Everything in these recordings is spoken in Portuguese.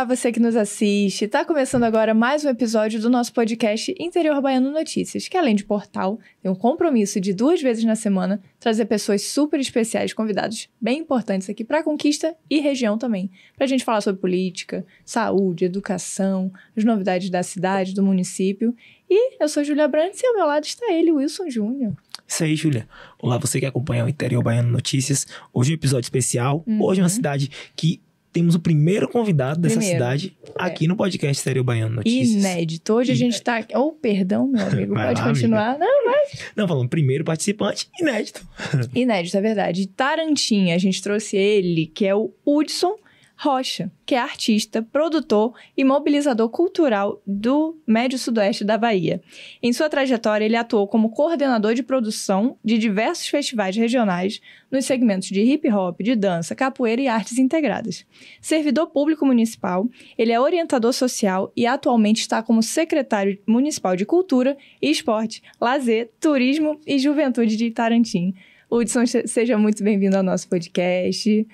Olá, você que nos assiste. Tá começando agora mais um episódio do nosso podcast Interior Baiano Notícias, que além de portal, tem um compromisso de duas vezes na semana trazer pessoas super especiais, convidados bem importantes aqui para conquista e região também, para gente falar sobre política, saúde, educação, as novidades da cidade, do município. E eu sou Júlia Brandes e ao meu lado está ele, Wilson Júnior. Isso aí, Júlia. Olá, você que acompanha o Interior Baiano Notícias. Hoje é um episódio especial. Uhum. Hoje é uma cidade que temos o primeiro convidado dessa primeiro. cidade aqui no podcast Estéreo Baiano Notícias. Inédito. Hoje inédito. a gente tá aqui. Oh, perdão, meu amigo. Vai Pode lá, continuar. Amiga. Não, vai. Não, falando, primeiro participante, inédito. Inédito, é verdade. Tarantinha a gente trouxe ele, que é o Hudson Rocha, que é artista, produtor e mobilizador cultural do Médio Sudoeste da Bahia. Em sua trajetória, ele atuou como coordenador de produção de diversos festivais regionais nos segmentos de hip hop, de dança, capoeira e artes integradas. Servidor público municipal, ele é orientador social e atualmente está como secretário municipal de Cultura Esporte, Lazer, Turismo e Juventude de Tarantim. Hudson, seja muito bem-vindo ao nosso podcast.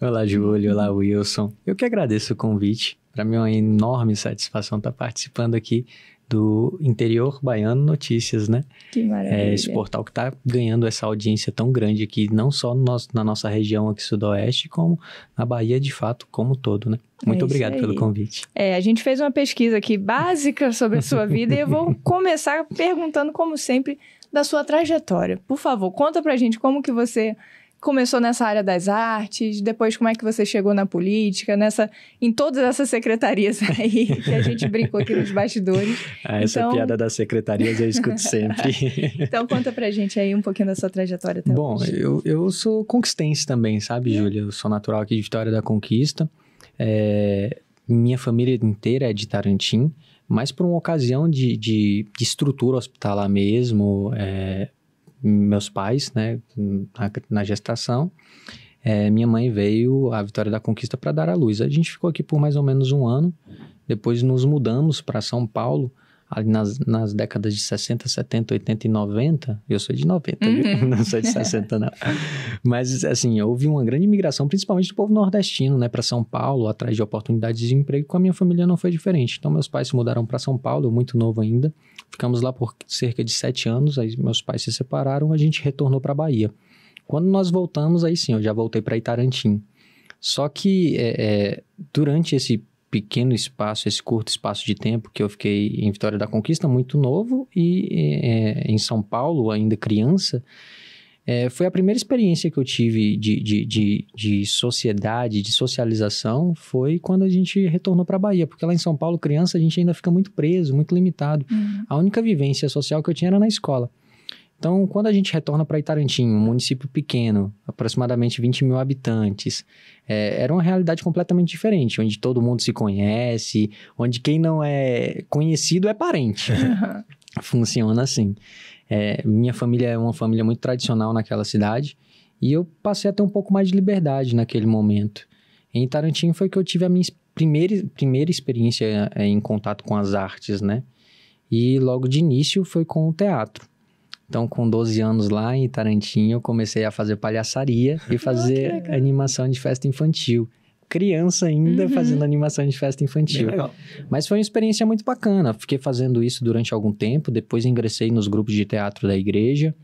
Olá, Júlio. Olá, Wilson. Eu que agradeço o convite. Para mim é uma enorme satisfação estar tá participando aqui do Interior Baiano Notícias, né? Que maravilha. É esse portal que está ganhando essa audiência tão grande aqui, não só no nosso, na nossa região aqui sudoeste, como na Bahia, de fato, como todo, né? É Muito é obrigado pelo convite. É, a gente fez uma pesquisa aqui básica sobre a sua vida e eu vou começar perguntando, como sempre, da sua trajetória. Por favor, conta pra gente como que você começou nessa área das artes, depois como é que você chegou na política, nessa em todas essas secretarias aí que a gente brincou aqui nos bastidores. Ah, essa então... piada das secretarias eu escuto sempre. então conta pra gente aí um pouquinho da sua trajetória também Bom, hoje. eu, eu sou conquistense também, sabe, é. Júlia? Eu sou natural aqui de Vitória da Conquista. É... minha família inteira é de Tarantim, mas por uma ocasião de, de, de estrutura hospitalar mesmo, é meus pais, né, na, na gestação. É, minha mãe veio à Vitória da Conquista para dar à luz. A gente ficou aqui por mais ou menos um ano. Depois nos mudamos para São Paulo ali nas, nas décadas de 60, 70, 80 e 90, eu sou de 90, uhum. não sou de 60 não. Mas assim, houve uma grande imigração, principalmente do povo nordestino, né, para São Paulo, atrás de oportunidades de emprego, com a minha família não foi diferente. Então meus pais se mudaram para São Paulo, muito novo ainda. Ficamos lá por cerca de sete anos, aí meus pais se separaram, a gente retornou para Bahia. Quando nós voltamos, aí sim, eu já voltei para Itarantim. Só que é, é, durante esse pequeno espaço, esse curto espaço de tempo que eu fiquei em Vitória da Conquista, muito novo, e é, em São Paulo, ainda criança, é, foi a primeira experiência que eu tive de, de, de, de, sociedade, de socialização, foi quando a gente retornou para a Bahia, porque lá em São Paulo, criança, a gente ainda fica muito preso, muito limitado. Uhum. A única vivência social que eu tinha era na escola. Então, quando a gente retorna para Itarantim, um município pequeno, aproximadamente 20 mil habitantes, é, era uma realidade completamente diferente, onde todo mundo se conhece, onde quem não é conhecido é parente. Funciona assim. É, minha família é uma família muito tradicional naquela cidade e eu passei a ter um pouco mais de liberdade naquele momento. Em Itarantim foi que eu tive a minha primeira, primeira experiência é, em contato com as artes, né? E logo de início foi com o teatro. Então, com 12 anos lá em Tarantinho, eu comecei a fazer palhaçaria e ah, fazer ah, animação de festa infantil. Criança ainda uhum. fazendo animação de festa infantil. Mas foi uma experiência muito bacana. Fiquei fazendo isso durante algum tempo. Depois ingressei nos grupos de teatro da igreja.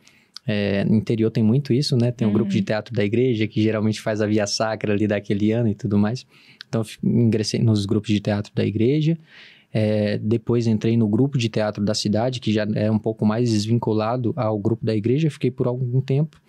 É, no interior tem muito isso, né? Tem o um uhum. grupo de uhum. teatro da igreja que geralmente faz a via sacra ali daquele ano e tudo mais. Então, ingressei nos grupos de teatro da igreja. É, depois entrei no grupo de teatro da cidade, que já é um pouco mais desvinculado ao grupo da igreja, fiquei por algum tempo.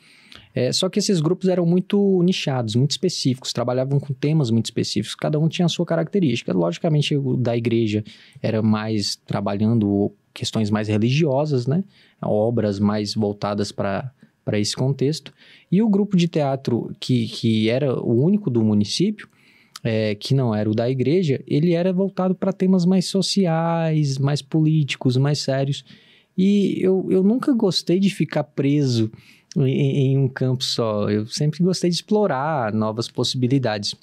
É, só que esses grupos eram muito nichados, muito específicos, trabalhavam com temas muito específicos, cada um tinha a sua característica. Logicamente, o da igreja era mais trabalhando questões mais religiosas, né? obras mais voltadas para esse contexto. E o grupo de teatro, que, que era o único do município, é, que não era o da igreja, ele era voltado para temas mais sociais, mais políticos, mais sérios. E eu, eu nunca gostei de ficar preso em, em um campo só. Eu sempre gostei de explorar novas possibilidades.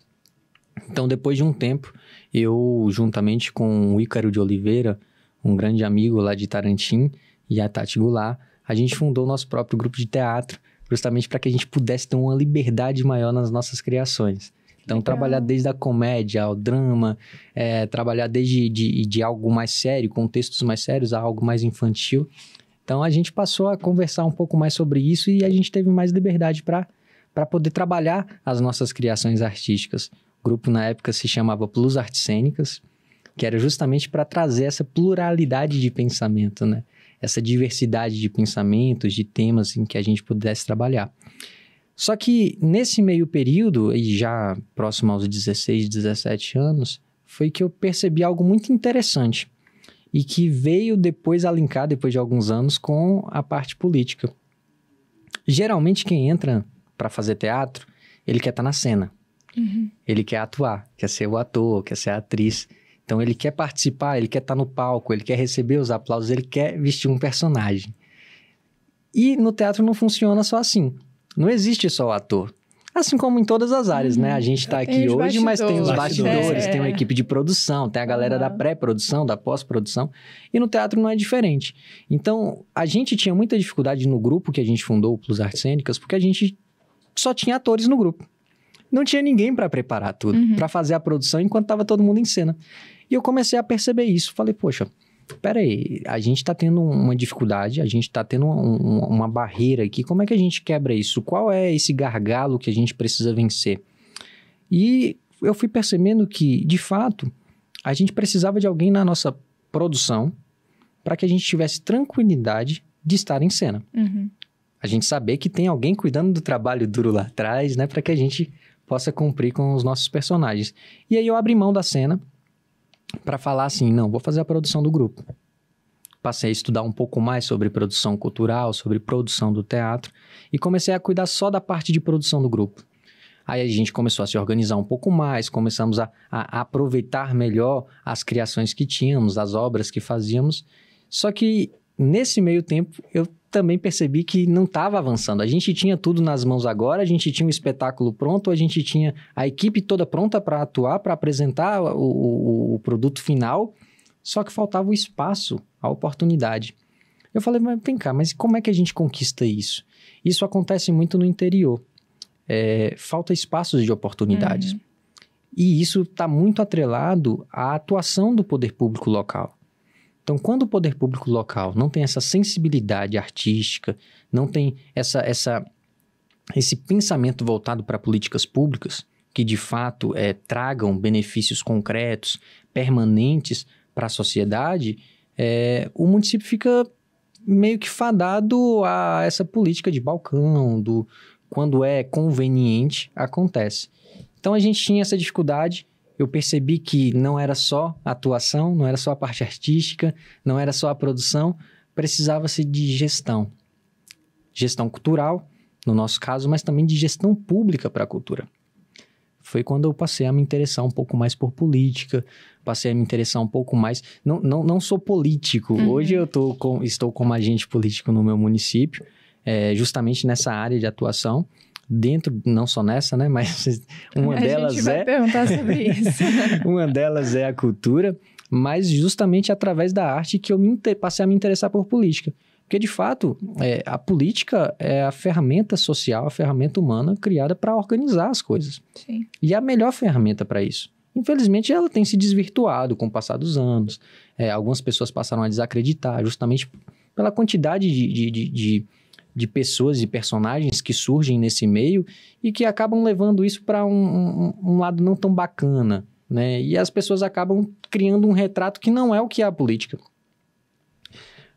Então, depois de um tempo, eu, juntamente com o Ícaro de Oliveira, um grande amigo lá de Tarantim, e a Tati Goulart, a gente fundou o nosso próprio grupo de teatro, justamente para que a gente pudesse ter uma liberdade maior nas nossas criações. Então, Legal. trabalhar desde a comédia ao drama, é, trabalhar desde de, de algo mais sério, contextos mais sérios, a algo mais infantil. Então, a gente passou a conversar um pouco mais sobre isso e a gente teve mais liberdade para poder trabalhar as nossas criações artísticas. O grupo, na época, se chamava Plus Artes Cênicas, que era justamente para trazer essa pluralidade de pensamento, né? Essa diversidade de pensamentos, de temas em que a gente pudesse trabalhar. Só que nesse meio período, e já próximo aos 16, 17 anos, foi que eu percebi algo muito interessante e que veio depois linkar, depois de alguns anos, com a parte política. Geralmente, quem entra para fazer teatro, ele quer estar tá na cena, uhum. ele quer atuar, quer ser o ator, quer ser a atriz. Então, ele quer participar, ele quer estar tá no palco, ele quer receber os aplausos, ele quer vestir um personagem. E no teatro não funciona só assim. Não existe só o ator. Assim como em todas as áreas, uhum. né? A gente está uhum. aqui hoje, mas tem os bastidores, é. tem uma equipe de produção, tem a galera uhum. da pré-produção, da pós-produção. E no teatro não é diferente. Então, a gente tinha muita dificuldade no grupo que a gente fundou, o Plus Artes Cênicas, porque a gente só tinha atores no grupo. Não tinha ninguém para preparar tudo, uhum. para fazer a produção enquanto estava todo mundo em cena. E eu comecei a perceber isso. Falei, poxa, peraí, a gente está tendo uma dificuldade, a gente está tendo uma, uma, barreira aqui, como é que a gente quebra isso? Qual é esse gargalo que a gente precisa vencer? E eu fui percebendo que, de fato, a gente precisava de alguém na nossa produção para que a gente tivesse tranquilidade de estar em cena. Uhum. A gente saber que tem alguém cuidando do trabalho duro lá atrás, né, para que a gente possa cumprir com os nossos personagens. E aí eu abri mão da cena para falar assim, não, vou fazer a produção do grupo. Passei a estudar um pouco mais sobre produção cultural, sobre produção do teatro e comecei a cuidar só da parte de produção do grupo. Aí a gente começou a se organizar um pouco mais, começamos a, a aproveitar melhor as criações que tínhamos, as obras que fazíamos. Só que nesse meio tempo eu também percebi que não estava avançando. A gente tinha tudo nas mãos agora, a gente tinha o um espetáculo pronto, a gente tinha a equipe toda pronta para atuar, para apresentar o, o, o, produto final, só que faltava o espaço, a oportunidade. Eu falei, mas vem cá, mas como é que a gente conquista isso? Isso acontece muito no interior. É, falta espaços de oportunidades. Uhum. E isso está muito atrelado à atuação do poder público local. Então, quando o poder público local não tem essa sensibilidade artística, não tem essa, essa, esse pensamento voltado para políticas públicas, que de fato é, tragam benefícios concretos, permanentes para a sociedade, é, o município fica meio que fadado a essa política de balcão, do quando é conveniente, acontece. Então a gente tinha essa dificuldade eu percebi que não era só a atuação, não era só a parte artística, não era só a produção, precisava-se de gestão. Gestão cultural, no nosso caso, mas também de gestão pública para a cultura. Foi quando eu passei a me interessar um pouco mais por política, passei a me interessar um pouco mais. Não, não, não sou político, uhum. hoje eu tô com, estou como agente político no meu município, é, justamente nessa área de atuação dentro, não só nessa, né? Mas uma a delas gente vai é. perguntar sobre isso. uma delas é a cultura, mas justamente através da arte que eu inter... passei a me interessar por política. Porque, de fato, é, a política é a ferramenta social, a ferramenta humana criada para organizar as coisas. Sim. E a melhor ferramenta para isso. Infelizmente, ela tem se desvirtuado com o passar dos anos. É, algumas pessoas passaram a desacreditar, justamente pela quantidade de, de, de, de de pessoas e personagens que surgem nesse meio e que acabam levando isso para um, um, um, lado não tão bacana, né? E as pessoas acabam criando um retrato que não é o que é a política.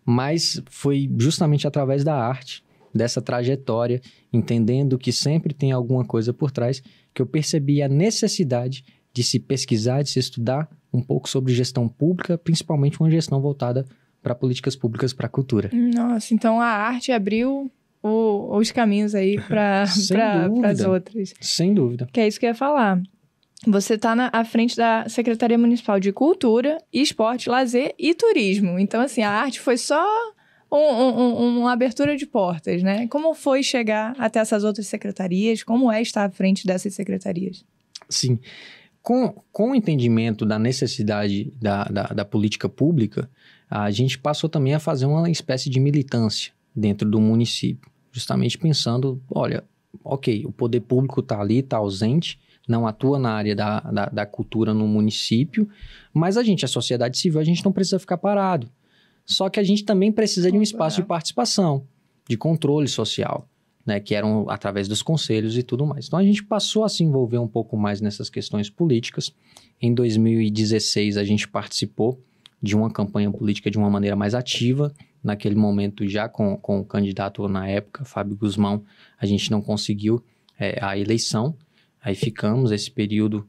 Mas foi justamente através da arte, dessa trajetória, entendendo que sempre tem alguma coisa por trás, que eu percebi a necessidade de se pesquisar, de se estudar um pouco sobre gestão pública, principalmente uma gestão voltada para políticas públicas para a cultura. Nossa, então a arte abriu o, os caminhos aí para as outras. Sem dúvida. Que é isso que eu ia falar. Você está à frente da Secretaria Municipal de Cultura, Esporte, Lazer e Turismo. Então, assim, a arte foi só um, um, uma abertura de portas, né? Como foi chegar até essas outras secretarias? Como é estar à frente dessas secretarias? Sim. Com, com o entendimento da necessidade da, da, da política pública, a gente passou também a fazer uma espécie de militância dentro do município, justamente pensando, olha, ok, o poder público está ali, está ausente, não atua na área da, da, da, cultura no município, mas a gente, a sociedade civil, a gente não precisa ficar parado. Só que a gente também precisa de um espaço de é. participação, de controle social, né, que eram através dos conselhos e tudo mais. Então a gente passou a se envolver um pouco mais nessas questões políticas. Em 2016 a gente participou de uma campanha política de uma maneira mais ativa. Naquele momento, já com, com o candidato na época, Fábio Guzmão, a gente não conseguiu é, a eleição. Aí ficamos esse período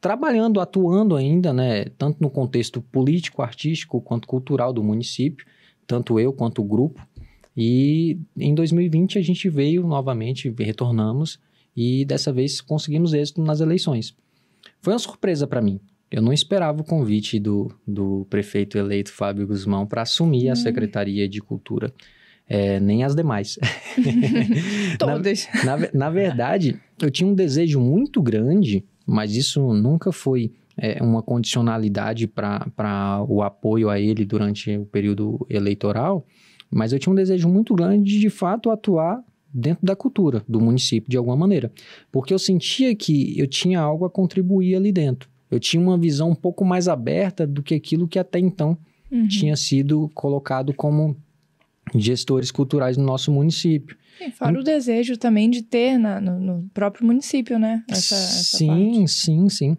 trabalhando, atuando ainda, né, tanto no contexto político, artístico, quanto cultural do município, tanto eu quanto o grupo. E em 2020 a gente veio novamente, retornamos e dessa vez conseguimos êxito nas eleições. Foi uma surpresa para mim, eu não esperava o convite do, do prefeito eleito Fábio Guzmão para assumir hum. a Secretaria de Cultura, é, nem as demais. Todas. Na, na, na, verdade, eu tinha um desejo muito grande, mas isso nunca foi é, uma condicionalidade para o apoio a ele durante o período eleitoral. Mas eu tinha um desejo muito grande de, de fato, atuar dentro da cultura do município de alguma maneira, porque eu sentia que eu tinha algo a contribuir ali dentro eu tinha uma visão um pouco mais aberta do que aquilo que até então uhum. tinha sido colocado como gestores culturais no nosso município. E fora o desejo também de ter na, no, no, próprio município, né? Essa, essa sim, sim, sim.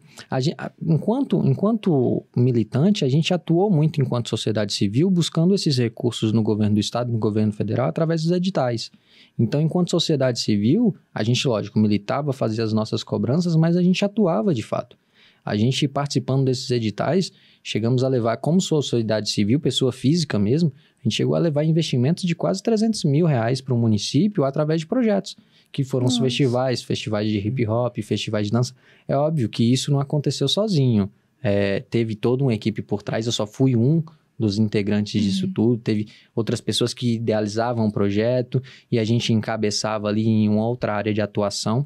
enquanto, enquanto militante, a gente atuou muito enquanto sociedade civil buscando esses recursos no governo do estado, no governo federal, através dos editais. Então, enquanto sociedade civil, a gente, lógico, militava, fazia as nossas cobranças, mas a gente atuava de fato. A gente participando desses editais, chegamos a levar, como sociedade civil, pessoa física mesmo, a gente chegou a levar investimentos de quase 300 mil reais para o município através de projetos, que foram Nossa. os festivais, festivais de hip hop, festivais de dança. É óbvio que isso não aconteceu sozinho. É, teve toda uma equipe por trás, eu só fui um dos integrantes uhum. disso tudo, teve outras pessoas que idealizavam o projeto e a gente encabeçava ali em uma outra área de atuação,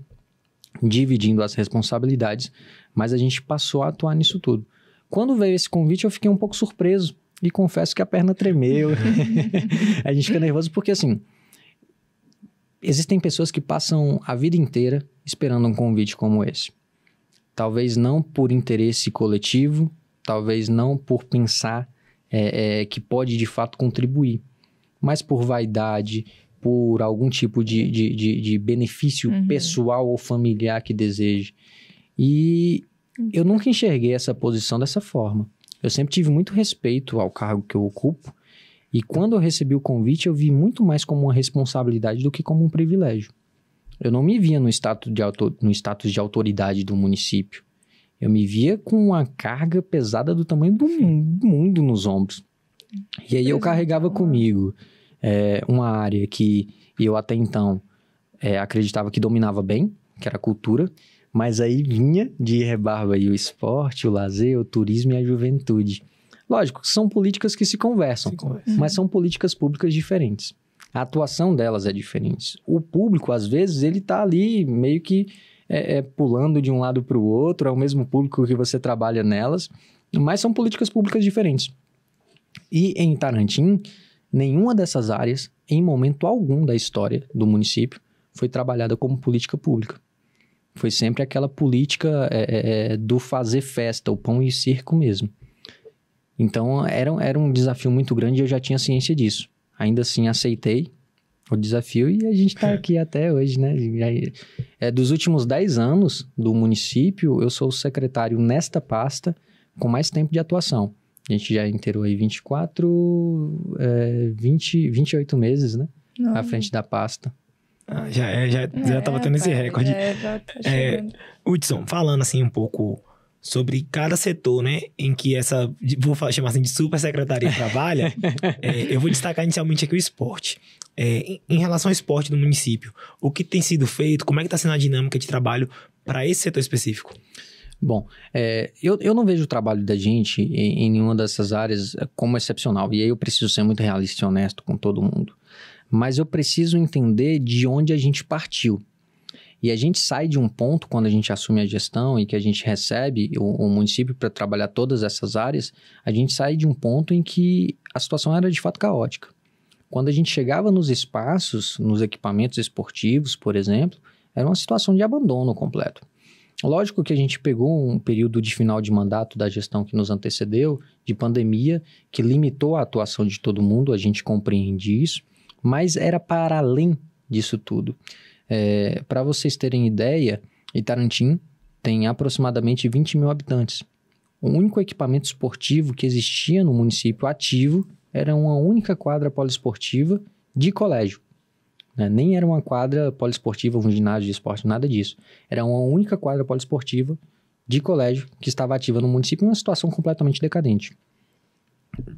dividindo as responsabilidades, mas a gente passou a atuar nisso tudo. Quando veio esse convite, eu fiquei um pouco surpreso e confesso que a perna tremeu. a gente fica nervoso porque, assim, existem pessoas que passam a vida inteira esperando um convite como esse. Talvez não por interesse coletivo, talvez não por pensar é, é, que pode de fato contribuir, mas por vaidade, por algum tipo de, de, de, de benefício uhum. pessoal ou familiar que deseje. E eu nunca enxerguei essa posição dessa forma. Eu sempre tive muito respeito ao cargo que eu ocupo. E quando eu recebi o convite, eu vi muito mais como uma responsabilidade do que como um privilégio. Eu não me via no status de, autor, no status de autoridade do município. Eu me via com uma carga pesada do tamanho do mundo nos ombros. E aí eu é, carregava então, é. comigo é, uma área que eu até então é, acreditava que dominava bem, que era a cultura, mas aí vinha de rebarba aí o esporte, o lazer, o turismo e a juventude. Lógico, são políticas que se conversam, se conversa. mas são políticas públicas diferentes. A atuação delas é diferente. O público, às vezes, ele está ali meio que é, é, pulando de um lado para o outro, é o mesmo público que você trabalha nelas, mas são políticas públicas diferentes. E em Tarantim, nenhuma dessas áreas, em momento algum da história do município, foi trabalhada como política pública. Foi sempre aquela política é, é, é, do fazer festa, o pão e circo mesmo. Então era, era um desafio muito grande e eu já tinha ciência disso. Ainda assim aceitei o desafio e a gente está aqui até hoje, né? É, dos últimos 10 anos do município, eu sou o secretário nesta pasta com mais tempo de atuação. A gente já inteirou aí 24, é, 20, 28 meses, né? Não. À frente da pasta. Ah, já, é, já, é, já tava tendo esse recorde. Tá é, é, Hudson, falando assim um pouco sobre cada setor, né, em que essa, vou chamar assim de super secretaria trabalha, é, eu vou destacar inicialmente aqui o esporte. É, em relação ao esporte do município, o que tem sido feito, como é que está sendo a dinâmica de trabalho para esse setor específico? Bom, é, eu, eu não vejo o trabalho da gente em, em nenhuma dessas áreas é, como excepcional, e aí eu preciso ser muito realista e honesto com todo mundo mas eu preciso entender de onde a gente partiu. E a gente sai de um ponto quando a gente assume a gestão e que a gente recebe o, o município para trabalhar todas essas áreas, a gente sai de um ponto em que a situação era de fato caótica. Quando a gente chegava nos espaços, nos equipamentos esportivos, por exemplo, era uma situação de abandono completo. Lógico que a gente pegou um período de final de mandato da gestão que nos antecedeu, de pandemia, que limitou a atuação de todo mundo, a gente compreende isso, mas era para além disso tudo. É, para vocês terem ideia, Itarantim tem aproximadamente 20 mil habitantes. O único equipamento esportivo que existia no município ativo era uma única quadra poliesportiva de colégio. Né? Nem era uma quadra poliesportiva, um ginásio de esporte, nada disso. Era uma única quadra poliesportiva de colégio que estava ativa no município em uma situação completamente decadente.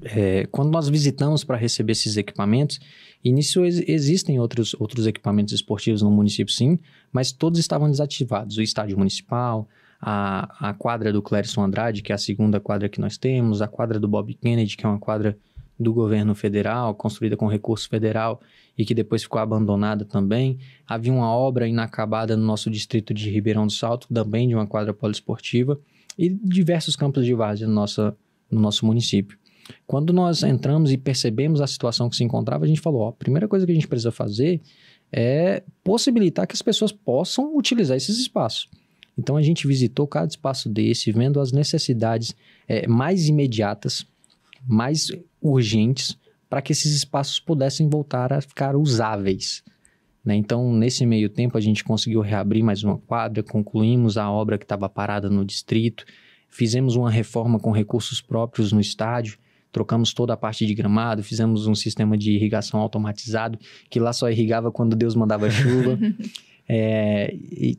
É, quando nós visitamos para receber esses equipamentos, e nisso ex existem outros, outros equipamentos esportivos no município, sim, mas todos estavam desativados. O estádio municipal, a, a quadra do Clérison Andrade, que é a segunda quadra que nós temos, a quadra do Bob Kennedy, que é uma quadra do governo federal, construída com recurso federal e que depois ficou abandonada também. Havia uma obra inacabada no nosso distrito de Ribeirão do Salto, também de uma quadra poliesportiva, e diversos campos de várzea no, no nosso município. Quando nós entramos e percebemos a situação que se encontrava, a gente falou: ó, a primeira coisa que a gente precisa fazer é possibilitar que as pessoas possam utilizar esses espaços. Então a gente visitou cada espaço desse, vendo as necessidades é, mais imediatas, mais urgentes, para que esses espaços pudessem voltar a ficar usáveis. Né? Então, nesse meio tempo, a gente conseguiu reabrir mais uma quadra, concluímos a obra que estava parada no distrito, fizemos uma reforma com recursos próprios no estádio, Trocamos toda a parte de gramado, fizemos um sistema de irrigação automatizado, que lá só irrigava quando Deus mandava chuva. é,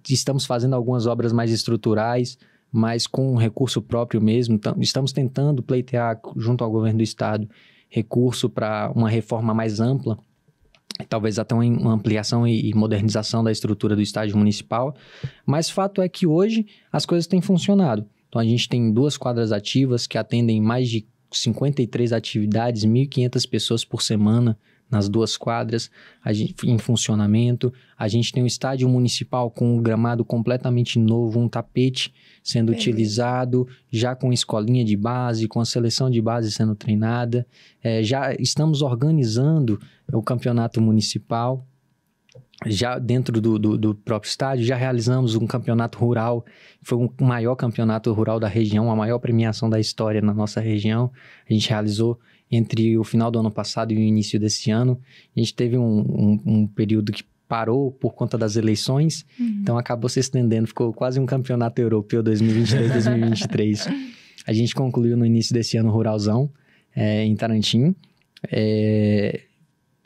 estamos fazendo algumas obras mais estruturais, mas com recurso próprio mesmo. Então, estamos tentando pleitear, junto ao governo do estado, recurso para uma reforma mais ampla talvez até uma ampliação e modernização da estrutura do estádio municipal, mas fato é que hoje as coisas têm funcionado. Então a gente tem duas quadras ativas que atendem mais de 53 atividades, 1.500 pessoas por semana nas duas quadras gente, em funcionamento. A gente tem um estádio municipal com um gramado completamente novo, um tapete sendo Bem, utilizado, já com escolinha de base, com a seleção de base sendo treinada. É, já estamos organizando o campeonato municipal já dentro do, do, do, próprio estádio, já realizamos um campeonato rural, foi o um maior campeonato rural da região, a maior premiação da história na nossa região. A gente realizou entre o final do ano passado e o início desse ano. A gente teve um, um, um período que parou por conta das eleições, uhum. então acabou se estendendo, ficou quase um campeonato europeu 2022-2023. a gente concluiu no início desse ano Ruralzão, é, em Tarantim. É,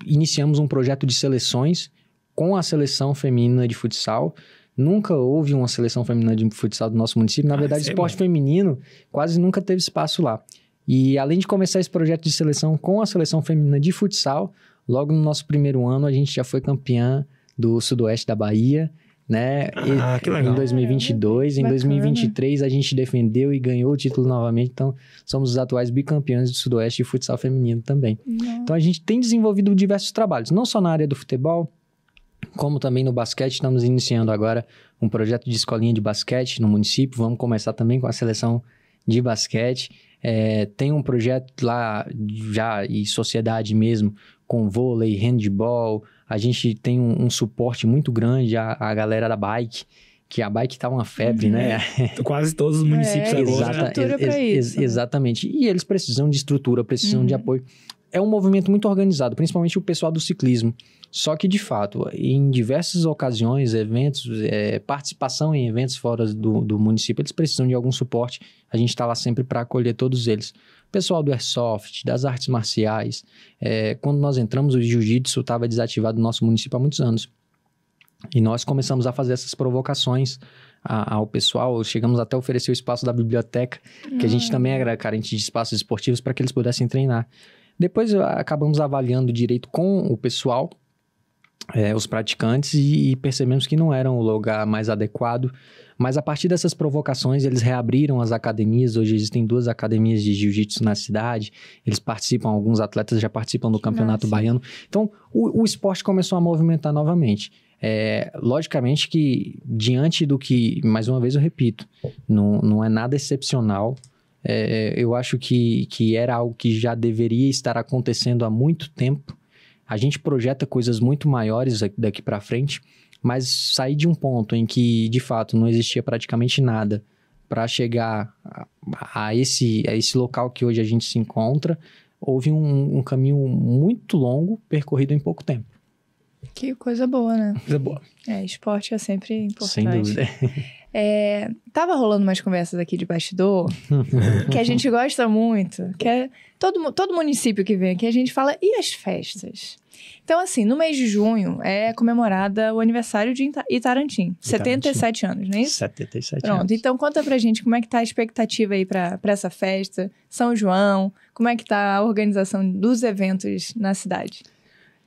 iniciamos um projeto de seleções com a seleção feminina de futsal. Nunca houve uma seleção feminina de futsal do nosso município. Na ah, verdade, esporte bom. feminino quase nunca teve espaço lá. E além de começar esse projeto de seleção com a seleção feminina de futsal, logo no nosso primeiro ano a gente já foi campeã do Sudoeste da Bahia, né? Ah, e, que legal. Em 2022, é, em bacana. 2023 a gente defendeu e ganhou o título novamente, então somos os atuais bicampeões do Sudoeste de futsal feminino também. Não. Então a gente tem desenvolvido diversos trabalhos, não só na área do futebol, como também no basquete, estamos iniciando agora um projeto de escolinha de basquete no município. Vamos começar também com a seleção de basquete. É, tem um projeto lá já e sociedade mesmo com vôlei, handball. A gente tem um, um suporte muito grande à, à galera da bike que a bike tá uma febre, né? É, quase todos os municípios é, agora. Exata, ex, ex, né? exatamente. E eles precisam de estrutura, precisam uhum. de apoio é um movimento muito organizado, principalmente o pessoal do ciclismo. Só que, de fato, em diversas ocasiões, eventos, é, participação em eventos fora do, do, município, eles precisam de algum suporte. A gente está lá sempre para acolher todos eles. Pessoal do Airsoft, das artes marciais. É, quando nós entramos, o Jiu-Jitsu estava desativado no nosso município há muitos anos. E nós começamos a fazer essas provocações ao pessoal, chegamos até a oferecer o espaço da biblioteca, que a gente hum. também era carente de espaços esportivos para que eles pudessem treinar. Depois ah, acabamos avaliando direito com o pessoal, é, os praticantes, e, e percebemos que não era o lugar mais adequado. Mas a partir dessas provocações, eles reabriram as academias. Hoje existem duas academias de jiu-jitsu na cidade. Eles participam, alguns atletas já participam do Campeonato Nossa. Baiano. Então, o, o, esporte começou a movimentar novamente. É, logicamente que, diante do que, mais uma vez eu repito, não, não é nada excepcional é, eu acho que, que era algo que já deveria estar acontecendo há muito tempo. A gente projeta coisas muito maiores daqui para frente, mas sair de um ponto em que, de fato, não existia praticamente nada para chegar a, a, esse, a esse local que hoje a gente se encontra, houve um, um caminho muito longo percorrido em pouco tempo. Que coisa boa, né? Coisa boa. É, esporte é sempre importante. Sem dúvida. É, tava rolando umas conversas aqui de bastidor que a gente gosta muito, que é todo, todo município que vem aqui a gente fala, e as festas? Então, assim, no mês de junho é comemorada o aniversário de Itarantim, Itarantim. 77 anos, não é isso? 77 Pronto, anos. então conta pra gente como é que tá a expectativa aí pra, pra essa festa, São João, como é que tá a organização dos eventos na cidade?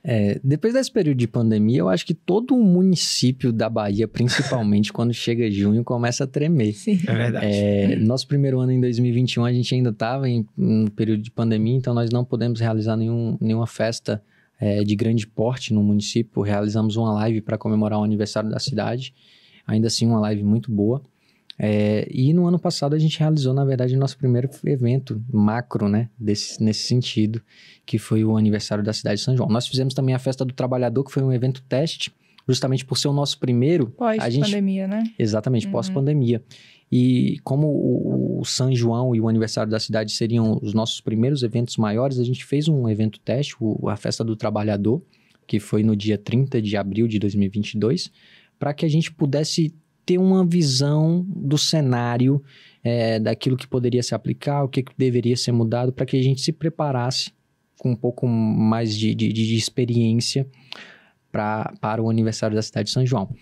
É, depois desse período de pandemia, eu acho que todo o município da Bahia, principalmente quando chega junho, começa a tremer. Sim. É verdade. É, nosso primeiro ano em 2021, a gente ainda estava em um período de pandemia, então nós não podemos realizar nenhum, nenhuma festa é, de grande porte no município. Realizamos uma live para comemorar o aniversário da cidade, ainda assim, uma live muito boa. É, e no ano passado a gente realizou, na verdade, nosso primeiro evento macro, né? Desse, nesse sentido, que foi o aniversário da cidade de São João. Nós fizemos também a Festa do Trabalhador, que foi um evento teste, justamente por ser o nosso primeiro. Pós-pandemia, né? Exatamente, uhum. pós-pandemia. E como o, o, São João e o aniversário da cidade seriam os nossos primeiros eventos maiores, a gente fez um evento teste, o, a Festa do Trabalhador, que foi no dia 30 de abril de 2022, para que a gente pudesse ter uma visão do cenário, é, daquilo que poderia se aplicar, o que, deveria ser mudado, para que a gente se preparasse com um pouco mais de, de, de experiência pra, para o aniversário da cidade de São João.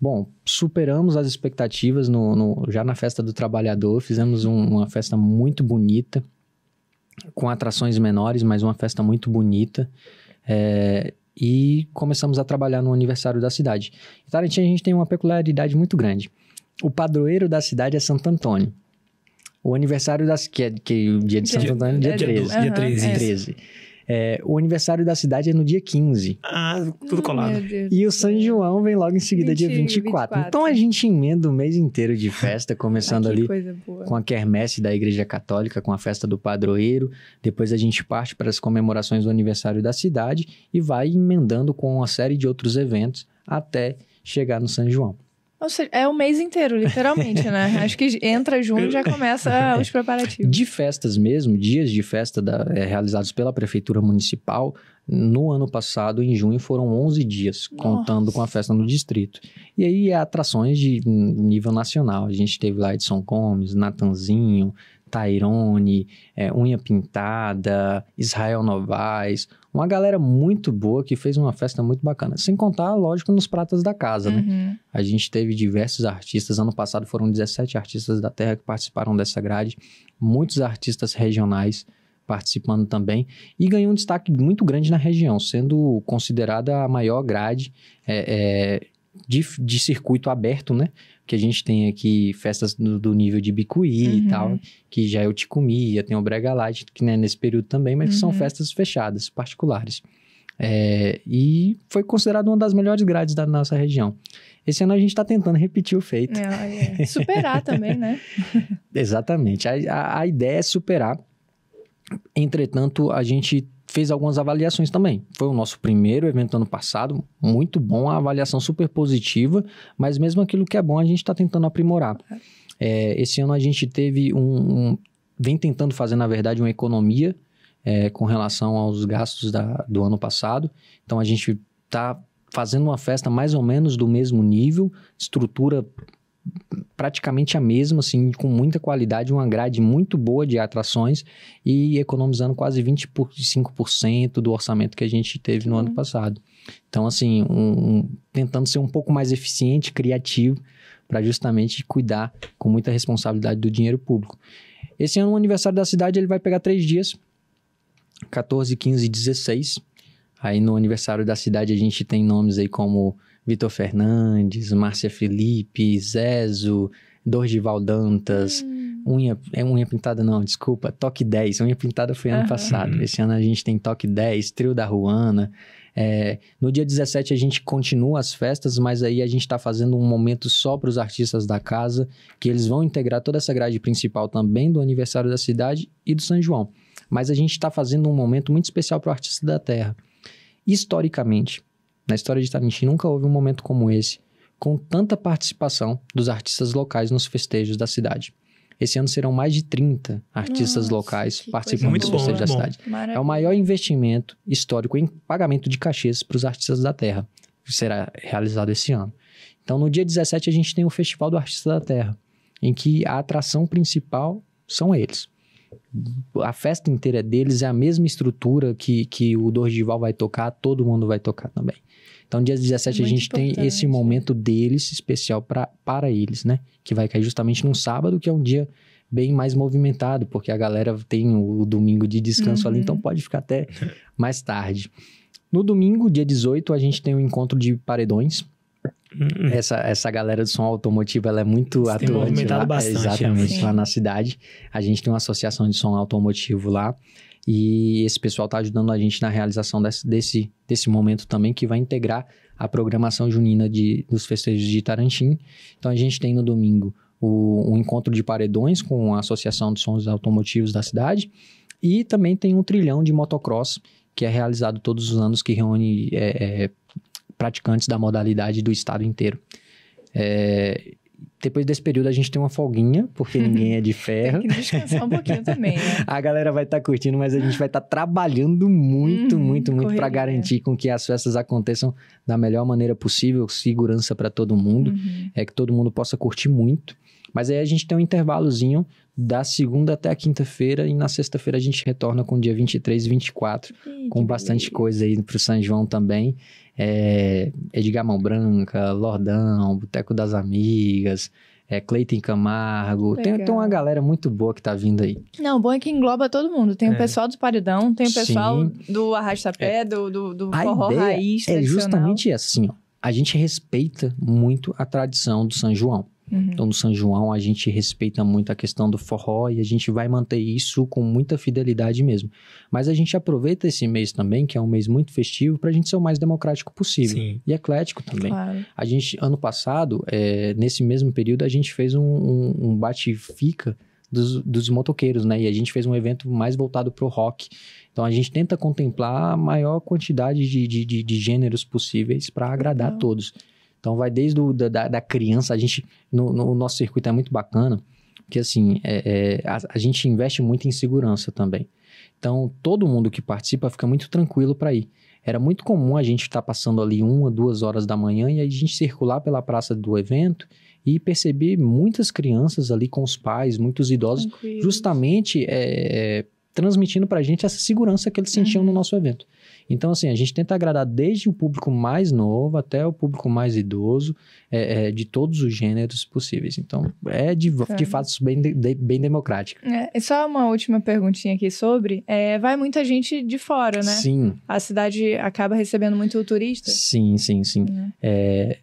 Bom, superamos as expectativas no, no, já na festa do trabalhador, fizemos um, uma festa muito bonita, com atrações menores, mas uma festa muito bonita. É, e começamos a trabalhar no aniversário da cidade. Em a gente tem uma peculiaridade muito grande. O padroeiro da cidade é Santo Antônio. O aniversário das que é, que é o dia de Santo Antônio, é dia, é dia 13. Dia, dia 13. Uhum, 13. É é, o aniversário da cidade é no dia 15. Ah, tudo colado. e o São João vem logo em seguida, 20, dia 24. 24. Então a gente emenda o mês inteiro de festa, começando ah, ali com a quermesse da Igreja Católica, com a festa do padroeiro. Depois a gente parte para as comemorações do aniversário da cidade e vai emendando com uma série de outros eventos até chegar no São João. Ou seja, é o mês inteiro, literalmente, né? Acho que entra junho e já começa os preparativos. De festas mesmo, dias de festa da, é, realizados pela Prefeitura Municipal, no ano passado, em junho, foram 11 dias, contando com a festa no distrito. E aí, atrações de nível nacional. A gente teve lá Edson Gomes, Natanzinho, Tairone, é, Unha Pintada, Israel Novaes, uma galera muito boa que fez uma festa muito bacana. Sem contar, lógico, nos pratas da casa, né? uhum. né? A gente teve diversos artistas, ano passado foram 17 artistas da terra que participaram dessa grade, muitos artistas regionais participando também e ganhou um destaque muito grande na região, sendo considerada a maior grade é, é, de, de circuito aberto, né? Que a gente tem aqui festas do, do nível de bicuí uhum. e tal, que já eu é te comia, tem o Brega Light, que né, nesse período também, mas uhum. são festas fechadas, particulares. É, e foi considerado uma das melhores grades da nossa região. Esse ano a gente está tentando repetir o feito. É, é. Superar também, né? Exatamente. A, a, a, ideia é superar. Entretanto, a gente fez algumas avaliações também. Foi o nosso primeiro evento ano passado, muito bom, a avaliação super positiva, mas mesmo aquilo que é bom a gente está tentando aprimorar. É, esse ano a gente teve um, um, vem tentando fazer, na verdade, uma economia é, com relação aos gastos da, do ano passado. Então a gente está fazendo uma festa mais ou menos do mesmo nível, estrutura praticamente a mesma, assim, com muita qualidade, uma grade muito boa de atrações e economizando quase 25% do orçamento que a gente teve no uhum. ano passado. Então, assim, um, um, tentando ser um pouco mais eficiente, criativo, para justamente cuidar com muita responsabilidade do dinheiro público. Esse ano, o aniversário da cidade, ele vai pegar três dias, 14, 15 e 16. Aí, no aniversário da cidade, a gente tem nomes aí como Vitor Fernandes, Márcia Felipe, Zezo, Dorgival Dantas. Hum. Unha, é unha pintada não, desculpa, Toque 10. Unha pintada foi ano uhum. passado. Esse ano a gente tem Toque 10, Trio da Ruana. É, no dia 17 a gente continua as festas, mas aí a gente está fazendo um momento só para os artistas da casa, que eles vão integrar toda essa grade principal também do aniversário da cidade e do São João. Mas a gente está fazendo um momento muito especial para o artista da terra. Historicamente, na história de Tarintim nunca houve um momento como esse, com tanta participação dos artistas locais nos festejos da cidade. Esse ano serão mais de 30 artistas Nossa, locais participando dos festejos da bom. Né? cidade. Maravilha. É o maior investimento histórico em pagamento de cachês para os artistas da terra, que será realizado esse ano. Então, no dia 17, a gente tem o Festival do Artista da Terra, em que a atração principal são eles a festa inteira deles é a mesma estrutura que, que o Dorgival vai tocar, todo mundo vai tocar também. Então, dia 17 Muito a gente importante. tem esse momento deles especial pra, para eles, né? Que vai cair justamente num sábado, que é um dia bem mais movimentado, porque a galera tem o domingo de descanso uhum. ali, então uhum. pode ficar até mais tarde. No domingo, dia 18, a gente tem o um encontro de paredões, Hum. Essa, essa galera do som automotivo, ela é muito atuante. lá, é, bastante. Exatamente, lá na cidade. A gente tem uma associação de som automotivo lá. E esse pessoal está ajudando a gente na realização desse, desse, desse momento também, que vai integrar a programação junina de, dos festejos de Tarantim. Então a gente tem no domingo o, um encontro de paredões com a Associação de Sons Automotivos da cidade. E também tem um trilhão de motocross, que é realizado todos os anos, que reúne é, é, praticantes da modalidade do estado inteiro. É, depois desse período a gente tem uma folguinha, porque uhum. ninguém é de ferro. tem que descansar um pouquinho também, né? A galera vai estar tá curtindo, mas a gente vai estar tá trabalhando muito, uhum, muito, muito para garantir com que as festas aconteçam da melhor maneira possível, segurança para todo mundo, uhum. é que todo mundo possa curtir muito. Mas aí a gente tem um intervalozinho da segunda até a quinta-feira e na sexta-feira a gente retorna com o dia 23 e 24, Sim, com bastante beleza. coisa aí pro São João também é, Edgar Mão Branca, Lordão, Boteco das Amigas, é, Cleiton Camargo. Tem, tem uma galera muito boa que tá vindo aí. Não, bom é que engloba todo mundo. Tem é. o pessoal do Paredão, tem o pessoal Sim. do Arrasta é. do, do, do a forró raiz. É justamente assim, ó. A gente respeita muito a tradição do São João. Uhum. Então, no São João, a gente respeita muito a questão do forró e a gente vai manter isso com muita fidelidade mesmo. Mas a gente aproveita esse mês também, que é um mês muito festivo, para a gente ser o mais democrático possível Sim. e eclético também. Claro. A gente, ano passado, é, nesse mesmo período, a gente fez um, um, um bate-fica. Dos, dos, motoqueiros, né? E a gente fez um evento mais voltado para o rock. Então a gente tenta contemplar a maior quantidade de, de, de, de gêneros possíveis para agradar todos. Então vai desde o, da, da criança, a gente, no, no, nosso circuito é muito bacana, que assim, é, é, a, a, gente investe muito em segurança também. Então todo mundo que participa fica muito tranquilo para ir. Era muito comum a gente estar tá passando ali uma, duas horas da manhã e a gente circular pela praça do evento e perceber muitas crianças ali com os pais, muitos idosos, Tranquilos. justamente é, transmitindo para a gente essa segurança que eles sentiam uhum. no nosso evento. Então, assim, a gente tenta agradar desde o público mais novo até o público mais idoso, é, é, de todos os gêneros possíveis. Então, é de, de fato bem, de, bem democrático. É, e só uma última perguntinha aqui sobre. É, vai muita gente de fora, né? Sim. A cidade acaba recebendo muito turista? Sim, sim, sim. Né? É.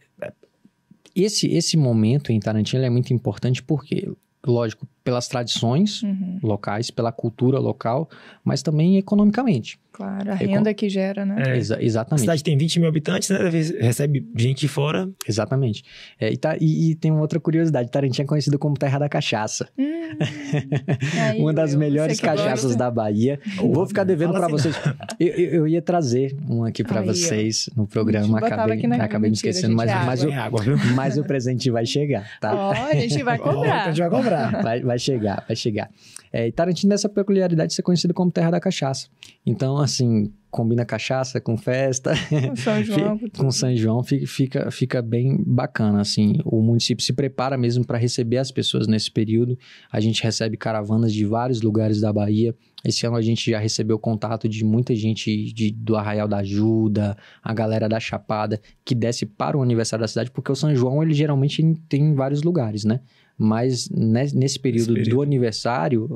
esse, esse momento em Tarantino é muito importante porque, lógico, pelas tradições uhum. locais, pela cultura local, mas também economicamente. Claro, a renda Econ... que gera, né? É, exa exatamente. A cidade tem 20 mil habitantes, né? Recebe gente de fora. Exatamente. É, e, tá, e, e, tem uma outra curiosidade: Tarantinha é conhecida como Terra da Cachaça. Hum. uma das melhores cachaças da Bahia. Oh, Vou ficar devendo para assim vocês. Eu, eu, eu, ia trazer uma aqui para vocês eu... no programa, acabei, na... acabei me esquecendo, mas, é mas, água. o, é mas o presente vai chegar, tá? Ó, oh, a gente vai cobrar. Oh, a gente vai cobrar. vai, vai vai chegar, vai chegar. É, e Tarantino tem essa peculiaridade de ser conhecido como terra da cachaça. Então, assim, combina cachaça com festa. Com São João. com São João fica, fica bem bacana, assim. O município se prepara mesmo para receber as pessoas nesse período. A gente recebe caravanas de vários lugares da Bahia. Esse ano a gente já recebeu contato de muita gente de, do Arraial da Ajuda, a galera da Chapada, que desce para o aniversário da cidade, porque o São João, ele geralmente tem vários lugares, né? Mas nesse período, período. do aniversário,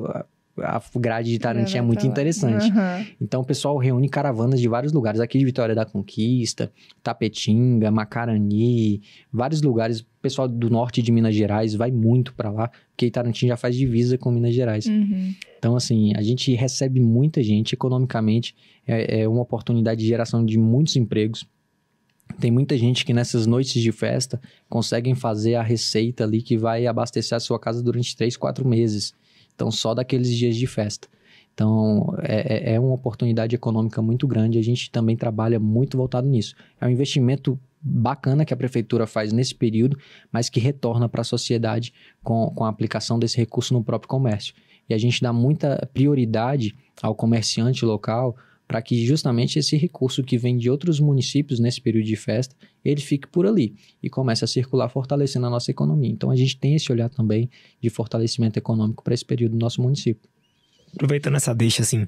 a grade de Tarantino é muito interessante. Uhum. Então, o pessoal reúne caravanas de vários lugares. Aqui de Vitória da Conquista, Tapetinga, Macarani, vários lugares. O pessoal do norte de Minas Gerais vai muito para lá, porque Tarantino já faz divisa com Minas Gerais. Uhum. Então, assim, a gente recebe muita gente economicamente. É, é uma oportunidade de geração de muitos empregos. Tem muita gente que nessas noites de festa conseguem fazer a receita ali que vai abastecer a sua casa durante três quatro meses. Então, só daqueles dias de festa. Então, é, é, é uma oportunidade econômica muito grande. A gente também trabalha muito voltado nisso. É um investimento bacana que a prefeitura faz nesse período, mas que retorna para a sociedade com, com a aplicação desse recurso no próprio comércio. E a gente dá muita prioridade ao comerciante local, para que justamente esse recurso que vem de outros municípios nesse período de festa, ele fique por ali e comece a circular fortalecendo a nossa economia. Então a gente tem esse olhar também de fortalecimento econômico para esse período do nosso município. Aproveitando essa deixa assim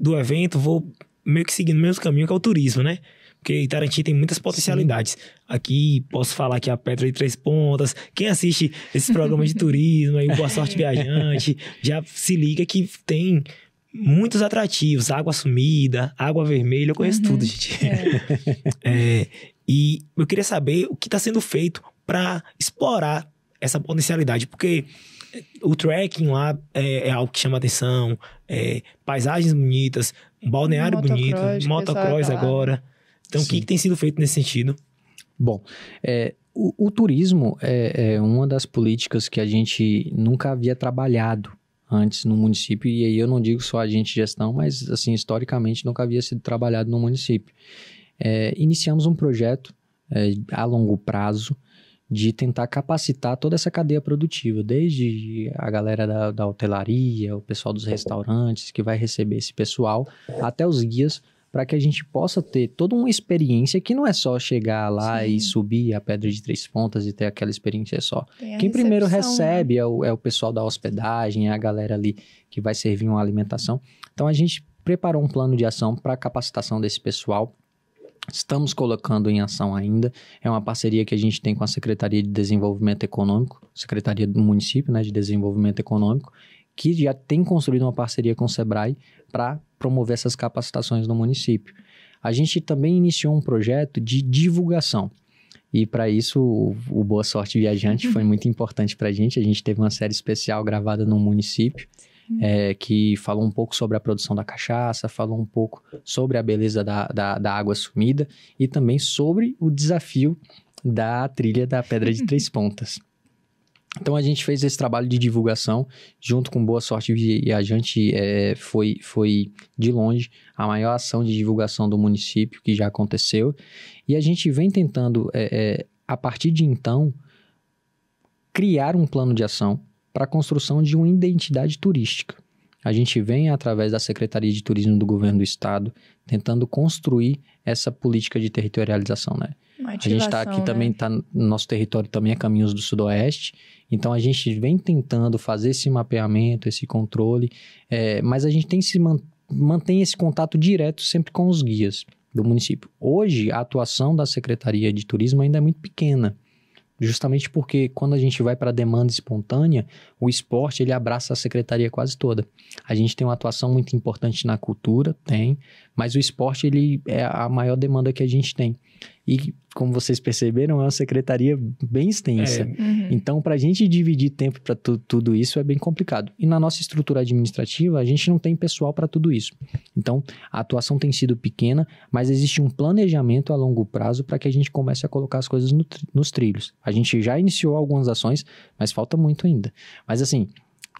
do evento, vou meio que seguindo o mesmo caminho que é o turismo, né? Porque Itarantim tem muitas potencialidades. Sim. Aqui posso falar que é a Pedra de Três Pontas, quem assiste esses programas de turismo, aí Boa Sorte Viajante, já se liga que tem muitos atrativos, água sumida, água vermelha, eu conheço uhum. tudo, gente. É. é, e eu queria saber o que está sendo feito para explorar essa potencialidade, porque o trekking lá é, é algo que chama atenção, é, paisagens bonitas, um balneário bonito, tá motocross agora. Então, Sim. o que, que, tem sido feito nesse sentido? Bom, é, o, o, turismo é, é uma das políticas que a gente nunca havia trabalhado antes no município, e aí eu não digo só agente de gestão, mas assim, historicamente nunca havia sido trabalhado no município. É, iniciamos um projeto é, a longo prazo de tentar capacitar toda essa cadeia produtiva, desde a galera da, da hotelaria, o pessoal dos tá restaurantes que vai receber esse pessoal, até os guias para que a gente possa ter toda uma experiência que não é só chegar lá Sim. e subir a pedra de três pontas e ter aquela experiência é só. Quem primeiro né? recebe é, o, é o pessoal da hospedagem, é a galera ali que vai servir uma alimentação. Então a gente preparou um plano de ação para capacitação desse pessoal. Estamos colocando em ação ainda. É uma parceria que a gente tem com a Secretaria de Desenvolvimento Econômico, Secretaria do Município né, de Desenvolvimento Econômico, que já tem construído uma parceria com o Sebrae para promover essas capacitações no município. A gente também iniciou um projeto de divulgação. E para isso, o, o, Boa Sorte Viajante foi muito importante para a gente. A gente teve uma série especial gravada no município, uhum. é, que falou um pouco sobre a produção da cachaça, falou um pouco sobre a beleza da, da, da água sumida e também sobre o desafio da trilha da Pedra de Três Pontas. Então a gente fez esse trabalho de divulgação junto com Boa Sorte Viajante é, foi foi de longe a maior ação de divulgação do município que já aconteceu e a gente vem tentando é, é, a partir de então criar um plano de ação para a construção de uma identidade turística a gente vem através da Secretaria de Turismo do Governo do Estado tentando construir essa política de territorialização, né? A gente está aqui né? também, tá, nosso território também é Caminhos do Sudoeste, então a gente vem tentando fazer esse mapeamento, esse controle, é, mas a gente tem se man, mantém esse contato direto sempre com os guias do município. Hoje, a atuação da Secretaria de Turismo ainda é muito pequena. Justamente porque quando a gente vai para a demanda espontânea, o esporte ele abraça a secretaria quase toda. A gente tem uma atuação muito importante na cultura, tem, mas o esporte ele é a maior demanda que a gente tem. E, como vocês perceberam, é uma secretaria bem extensa. É. Uhum. Então, para a gente dividir tempo para tu, tudo isso é bem complicado. E na nossa estrutura administrativa, a gente não tem pessoal para tudo isso. Então, a atuação tem sido pequena, mas existe um planejamento a longo prazo para que a gente comece a colocar as coisas no, nos trilhos. A gente já iniciou algumas ações, mas falta muito ainda. Mas, assim,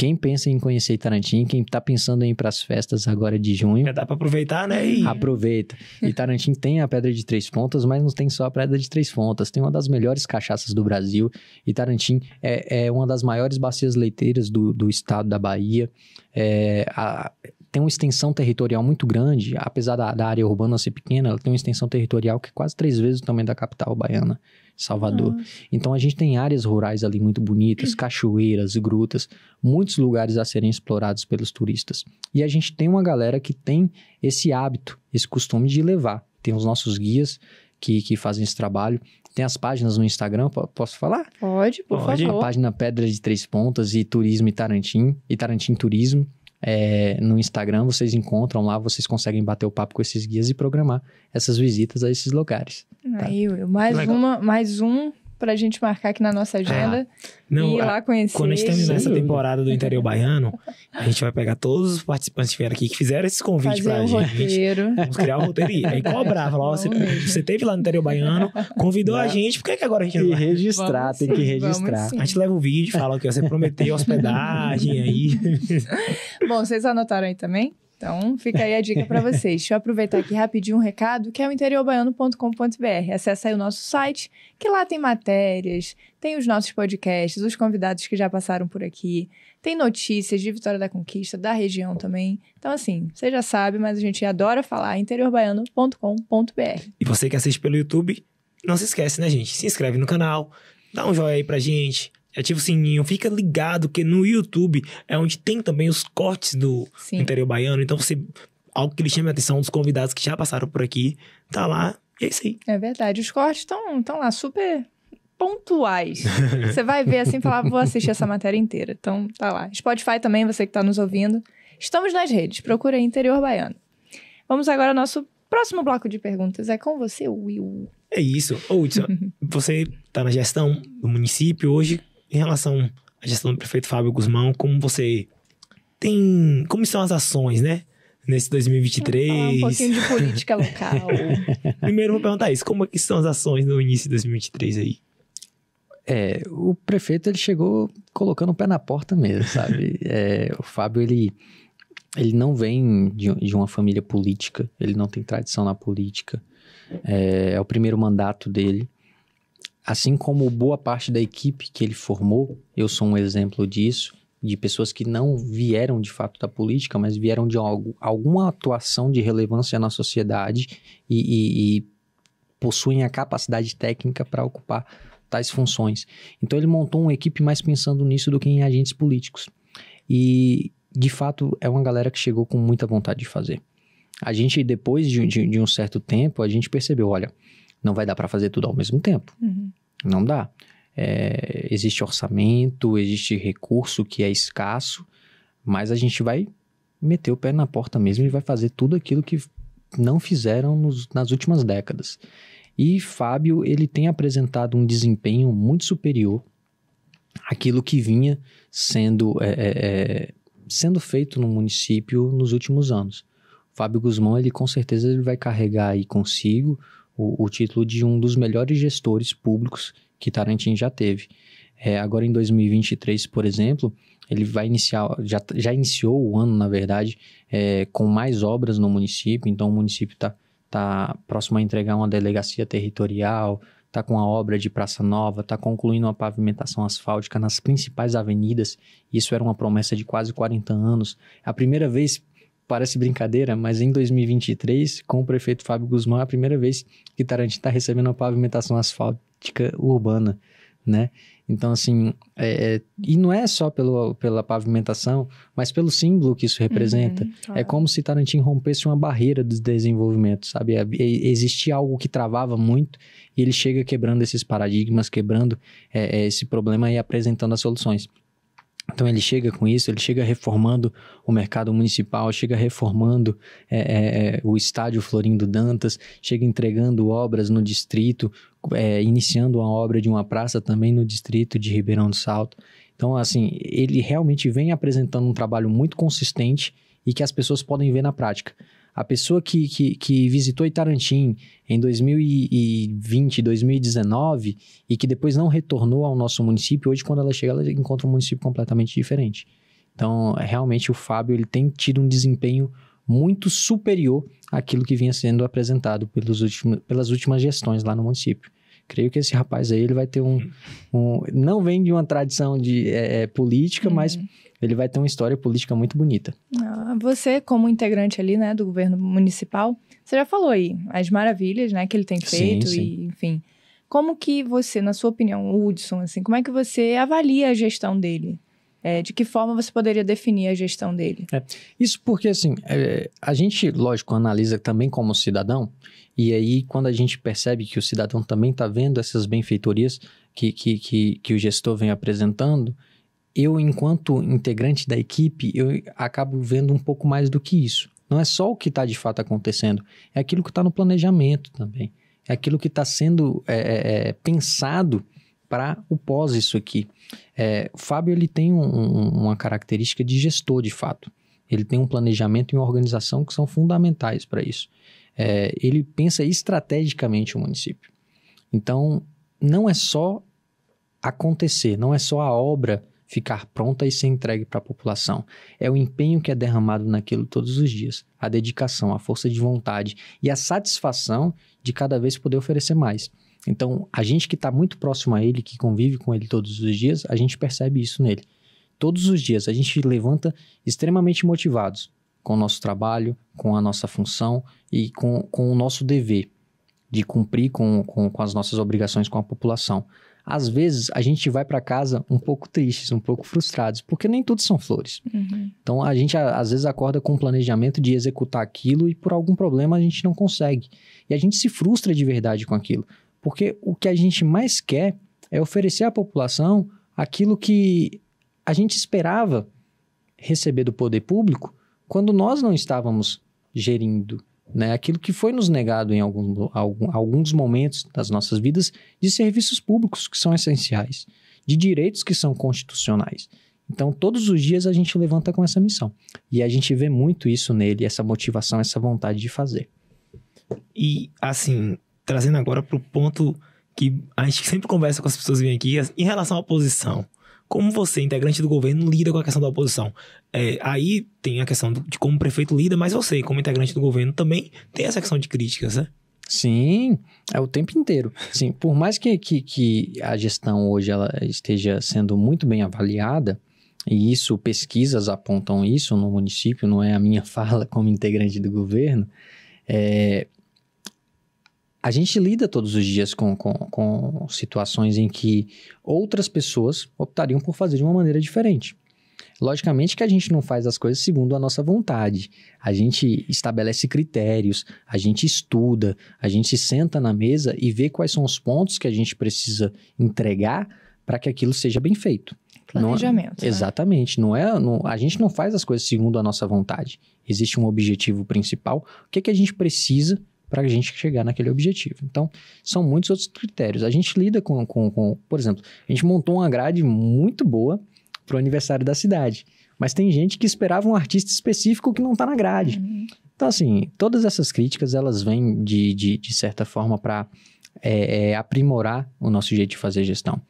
quem pensa em conhecer Tarantino, quem tá pensando em ir para as festas agora de junho. Já dá para aproveitar, né? E... Aproveita. E Tarantino tem a Pedra de Três Pontas, mas não tem só a Pedra de Três Pontas. Tem uma das melhores cachaças do Brasil. E Tarantino é, é uma das maiores bacias leiteiras do, do estado da Bahia. É, a, tem uma extensão territorial muito grande, apesar da, da, área urbana ser pequena, ela tem uma extensão territorial que é quase três vezes o tamanho da capital baiana, Salvador. Então a gente tem áreas rurais ali muito bonitas, uhum. cachoeiras, grutas, muitos lugares a serem explorados pelos turistas. E a gente tem uma galera que tem esse hábito, esse costume de levar. Tem os nossos guias que, que fazem esse trabalho. Tem as páginas no Instagram, posso falar? Pode, por Pode. favor. A página Pedra de Três Pontas e Turismo e Tarantim, e Tarantim Turismo é, no Instagram, vocês encontram lá, vocês conseguem bater o papo com esses guias e programar essas visitas a esses lugares. Tá? Aí, mais, uma, mais um pra gente marcar aqui na nossa é. agenda não, e ir é, lá conhecer. Quando a gente terminar essa temporada do Interior Baiano, a gente vai pegar todos os participantes que vieram aqui, que fizeram esse convite Fazer pra um gente. Roteiro. Vamos criar um roteiro e aí cobrar, falar, ó, você, você teve lá no Interior Baiano, convidou não. a gente, por que, é que agora a gente não vai? registrar, vamos tem sim, que registrar. A gente leva o vídeo e fala que você prometeu hospedagem aí. Bom, vocês anotaram aí também? Então, fica aí a dica para vocês. Deixa eu aproveitar aqui rapidinho um recado, que é o interiorbaiano.com.br. Acesse aí o nosso site, que lá tem matérias, tem os nossos podcasts, os convidados que já passaram por aqui, tem notícias de Vitória da Conquista, da região também. Então, assim, você já sabe, mas a gente adora falar interiorbaiano.com.br. E você que assiste pelo YouTube, não se esquece, né, gente? Se inscreve no canal, dá um joinha aí pra gente, ativa é o sininho, assim, fica ligado que no YouTube é onde tem também os cortes do Sim. interior baiano. Então você algo que lhe chame a atenção dos convidados que já passaram por aqui, tá lá. E é isso aí. É verdade. Os cortes estão lá super pontuais. você vai ver assim e falar, vou assistir essa matéria inteira. Então, tá lá. Spotify também, você que está nos ouvindo. Estamos nas redes, procura aí Interior Baiano. Vamos agora ao nosso próximo bloco de perguntas. É com você, Will. É isso. Hudson, você está na gestão do município hoje em relação à gestão do prefeito Fábio Guzmão, como você tem. Como são as ações, né? Nesse 2023. Falar um pouquinho de política local. Primeiro, vou perguntar isso: como é que são as ações no início de 2023 aí? É, o prefeito ele chegou colocando o pé na porta mesmo, sabe? É, o Fábio ele, ele não vem de, de, uma família política, ele não tem tradição na política. É, é o primeiro mandato dele. Assim como boa parte da equipe que ele formou, eu sou um exemplo disso, de pessoas que não vieram de fato da política, mas vieram de algo, alguma atuação de relevância na sociedade e, e, e possuem a capacidade técnica para ocupar tais funções. Então ele montou uma equipe mais pensando nisso do que em agentes políticos. E de fato é uma galera que chegou com muita vontade de fazer. A gente depois de, de, de um certo tempo a gente percebeu, olha, não vai dar para fazer tudo ao mesmo tempo. Uhum. Não dá. É, existe orçamento, existe recurso que é escasso, mas a gente vai meter o pé na porta mesmo e vai fazer tudo aquilo que não fizeram nos, nas últimas décadas. E Fábio, ele tem apresentado um desempenho muito superior àquilo que vinha sendo, é, é, é sendo feito no município nos últimos anos. Fábio Guzmão, ele com certeza ele vai carregar aí consigo o, o título de um dos melhores gestores públicos que Tarantino já teve. É, agora em 2023, por exemplo, ele vai iniciar, já, já iniciou o ano, na verdade, é, com mais obras no município, então o município está tá próximo a entregar uma delegacia territorial, está com a obra de Praça Nova, está concluindo uma pavimentação asfáltica nas principais avenidas, isso era uma promessa de quase 40 anos. A primeira vez Parece brincadeira, mas em 2023, com o prefeito Fábio Guzmão, é a primeira vez que Tarantino está recebendo uma pavimentação asfáltica urbana, né? Então, assim, é, é, e não é só pelo, pela pavimentação, mas pelo símbolo que isso representa. Uhum, claro. É como se Tarantino rompesse uma barreira do desenvolvimento, sabe? É, é existe algo que travava muito e ele chega quebrando esses paradigmas, quebrando é, é, esse problema e apresentando as soluções. Então ele chega com isso, ele chega reformando o mercado municipal, chega reformando é, é, é o estádio Florindo Dantas, chega entregando obras no distrito, é, iniciando a obra de uma praça também no distrito de Ribeirão do Salto. Então, assim, ele realmente vem apresentando um trabalho muito consistente e que as pessoas podem ver na prática. A pessoa que, que, que visitou Itarantim em 2020, 2019 e que depois não retornou ao nosso município, hoje quando ela chega, ela encontra um município completamente diferente. Então, realmente o Fábio ele tem tido um desempenho muito superior àquilo que vinha sendo apresentado pelos últimos, pelas últimas gestões lá no município. Creio que esse rapaz aí ele vai ter um, um não vem de uma tradição de é, é política, uhum. mas ele vai ter uma história política muito bonita. Ah, você, como integrante ali, né, do governo municipal, você já falou aí as maravilhas, né, que ele tem feito sim, sim. e, enfim. Como que você, na sua opinião, Hudson, assim, como é que você avalia a gestão dele? É, de que forma você poderia definir a gestão dele? É, isso porque, assim, é, a gente, lógico, analisa também como cidadão, e aí quando a gente percebe que o cidadão também está vendo essas benfeitorias que, que, que, que o gestor vem apresentando, eu, enquanto integrante da equipe, eu acabo vendo um pouco mais do que isso. Não é só o que está de fato acontecendo, é aquilo que está no planejamento também. É aquilo que está sendo é, é, é pensado para o pós isso aqui. É, o Fábio ele tem um, um, uma característica de gestor de fato. Ele tem um planejamento e uma organização que são fundamentais para isso. É, ele pensa estrategicamente o município. Então, não é só acontecer, não é só a obra ficar pronta e ser entregue para a população. É o empenho que é derramado naquilo todos os dias, a dedicação, a força de vontade e a satisfação de cada vez poder oferecer mais. Então, a gente que está muito próximo a ele, que convive com ele todos os dias, a gente percebe isso nele. Todos os dias a gente levanta extremamente motivados com o nosso trabalho, com a nossa função e com, com o nosso dever de cumprir com, com, com as nossas obrigações com a população às vezes a gente vai para casa um pouco tristes, um pouco frustrados, porque nem tudo são flores. Uhum. Então a gente às vezes acorda com um planejamento de executar aquilo e por algum problema a gente não consegue. E a gente se frustra de verdade com aquilo, porque o que a gente mais quer é oferecer à população aquilo que a gente esperava receber do poder público quando nós não estávamos gerindo, né, aquilo que foi nos negado em algum, algum, alguns momentos das nossas vidas de serviços públicos que são essenciais, de direitos que são constitucionais. Então, todos os dias a gente levanta com essa missão. E a gente vê muito isso nele, essa motivação, essa vontade de fazer. E, assim, trazendo agora para o ponto que a gente sempre conversa com as pessoas que vêm aqui, em relação à posição como você, integrante do governo, lida com a questão da oposição. É, aí tem a questão de como o prefeito lida, mas você, como integrante do governo, também tem essa questão de críticas, né? Sim, é o tempo inteiro. Sim, por mais que, que, que a gestão hoje ela esteja sendo muito bem avaliada, e isso, pesquisas apontam isso no município, não é a minha fala como integrante do governo, é, a gente lida todos os dias com, com, com situações em que outras pessoas optariam por fazer de uma maneira diferente. Logicamente que a gente não faz as coisas segundo a nossa vontade. A gente estabelece critérios, a gente estuda, a gente se senta na mesa e vê quais são os pontos que a gente precisa entregar para que aquilo seja bem feito. É? Planejamento. Não, né? Exatamente. Não é, não, a gente não faz as coisas segundo a nossa vontade. Existe um objetivo principal. O que, é que a gente precisa para a gente chegar naquele objetivo. Então, são muitos outros critérios. A gente lida com, com, com por exemplo, a gente montou uma grade muito boa para o aniversário da cidade, mas tem gente que esperava um artista específico que não está na grade. Uhum. Então, assim, todas essas críticas, elas vêm de, de, de certa forma para é, é, aprimorar o nosso jeito de fazer gestão.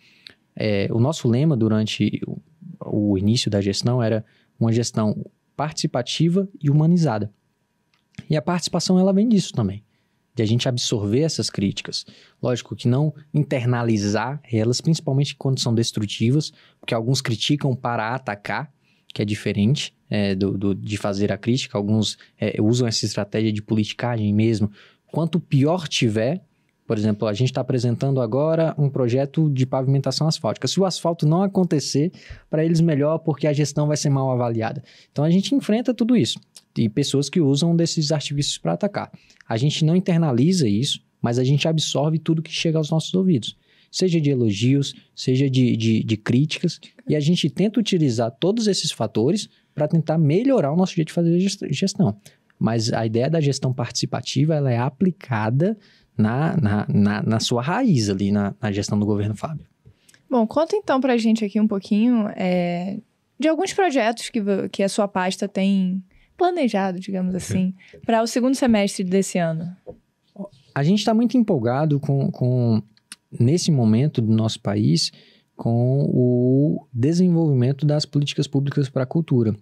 É, o nosso lema durante o, o início da gestão era uma gestão participativa e humanizada. E a participação, ela vem disso também de a gente absorver essas críticas. Lógico que não internalizar elas, principalmente quando são destrutivas, porque alguns criticam para atacar, que é diferente é, do, do, de fazer a crítica. Alguns é, usam essa estratégia de politicagem mesmo. Quanto pior tiver, por exemplo, a gente está apresentando agora um projeto de pavimentação asfáltica. Se o asfalto não acontecer, para eles melhor, porque a gestão vai ser mal avaliada. Então a gente enfrenta tudo isso. E pessoas que usam desses artifícios para atacar. A gente não internaliza isso, mas a gente absorve tudo que chega aos nossos ouvidos. Seja de elogios, seja de, de, de críticas. E a gente tenta utilizar todos esses fatores para tentar melhorar o nosso jeito de fazer gestão. Mas a ideia da gestão participativa ela é aplicada na, na, na, na sua raiz ali na, na, gestão do governo Fábio. Bom, conta então pra gente aqui um pouquinho é, de alguns projetos que, que a sua pasta tem planejado, digamos assim, para o segundo semestre desse ano. A gente está muito empolgado com, com, nesse momento do nosso país, com o desenvolvimento das políticas públicas para a cultura.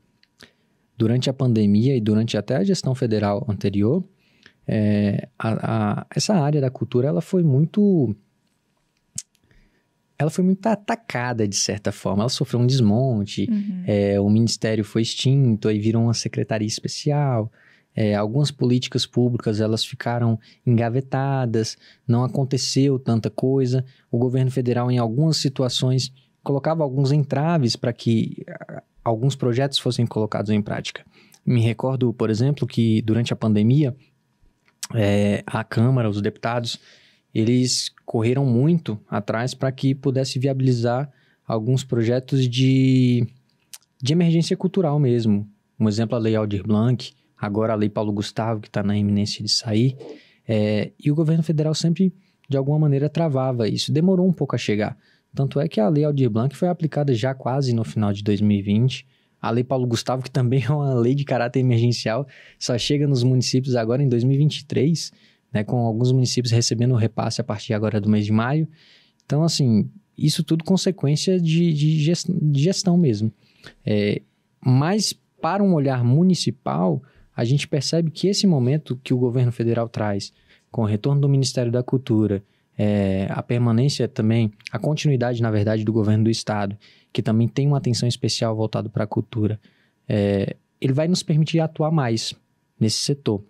Durante a pandemia e durante até a gestão federal anterior, é, a, a, essa área da cultura ela foi muito ela foi muito atacada de certa forma. Ela sofreu um desmonte, uhum. é, o ministério foi extinto, aí virou uma secretaria especial. É, algumas políticas públicas elas ficaram engavetadas, não aconteceu tanta coisa. O governo federal, em algumas situações, colocava alguns entraves para que alguns projetos fossem colocados em prática. Me recordo, por exemplo, que durante a pandemia é, a Câmara, os deputados, eles correram muito atrás para que pudesse viabilizar alguns projetos de, de emergência cultural mesmo. Um exemplo, a Lei Aldir Blanc, agora a Lei Paulo Gustavo, que está na iminência de sair. É, e o governo federal sempre, de alguma maneira, travava isso. Demorou um pouco a chegar. Tanto é que a Lei Aldir Blanc foi aplicada já quase no final de 2020. A Lei Paulo Gustavo, que também é uma lei de caráter emergencial, só chega nos municípios agora em 2023, né, com alguns municípios recebendo o repasse a partir agora do mês de maio. Então, assim, isso tudo consequência de, de, de gestão mesmo. É, mas, para um olhar municipal, a gente percebe que esse momento que o governo federal traz, com o retorno do Ministério da Cultura, é, a permanência também, a continuidade, na verdade, do governo do Estado que também tem uma atenção especial voltada para a cultura, é, ele vai nos permitir atuar mais nesse setor.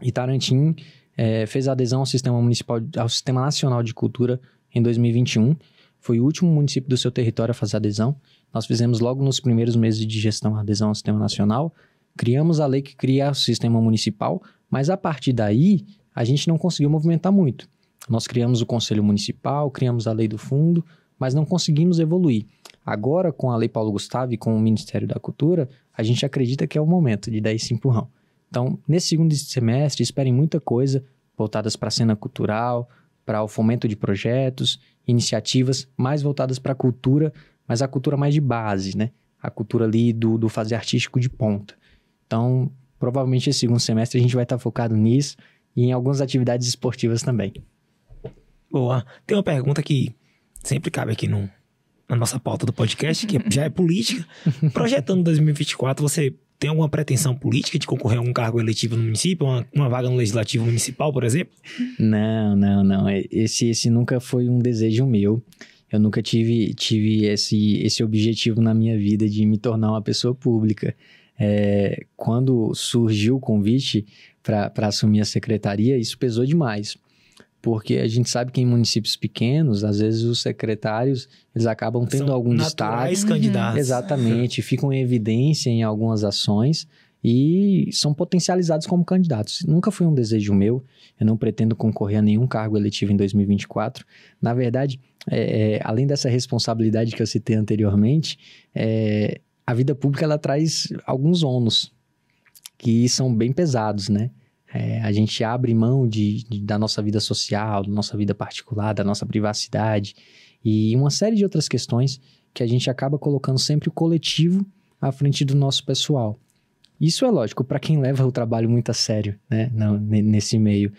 E Tarantim é, fez adesão ao sistema municipal, ao sistema nacional de cultura em 2021. Foi o último município do seu território a fazer adesão. Nós fizemos logo nos primeiros meses de gestão a adesão ao sistema nacional. Criamos a lei que cria o sistema municipal, mas a partir daí a gente não conseguiu movimentar muito. Nós criamos o conselho municipal, criamos a lei do fundo, mas não conseguimos evoluir. Agora, com a Lei Paulo Gustavo e com o Ministério da Cultura, a gente acredita que é o momento de dar esse empurrão. Então, nesse segundo semestre, esperem muita coisa voltadas para a cena cultural, para o fomento de projetos, iniciativas mais voltadas para a cultura, mas a cultura mais de base, né? A cultura ali do, do fazer artístico de ponta. Então, provavelmente esse segundo semestre a gente vai estar tá focado nisso e em algumas atividades esportivas também. Boa. Tem uma pergunta que sempre cabe aqui na nossa pauta do podcast, que já é política. Projetando 2024, você tem alguma pretensão política de concorrer a algum cargo eletivo no município, uma, uma, vaga no legislativo municipal, por exemplo? Não, não, não. É, esse, esse nunca foi um desejo meu. Eu nunca tive, tive esse, esse objetivo na minha vida de me tornar uma pessoa pública. É, quando surgiu o convite para assumir a secretaria, isso pesou demais porque a gente sabe que em municípios pequenos, às vezes os secretários, eles acabam tendo São algum destaque. candidatos. Exatamente, ficam em evidência em algumas ações e são potencializados como candidatos. Nunca foi um desejo meu, eu não pretendo concorrer a nenhum cargo eletivo em 2024. Na verdade, é, é, além dessa responsabilidade que eu citei anteriormente, é, a vida pública ela traz alguns ônus que são bem pesados, né? É, a gente abre mão de, de, da nossa vida social, da nossa vida particular, da nossa privacidade e uma série de outras questões que a gente acaba colocando sempre o coletivo à frente do nosso pessoal. Isso é lógico para quem leva o trabalho muito a sério, né, nesse meio.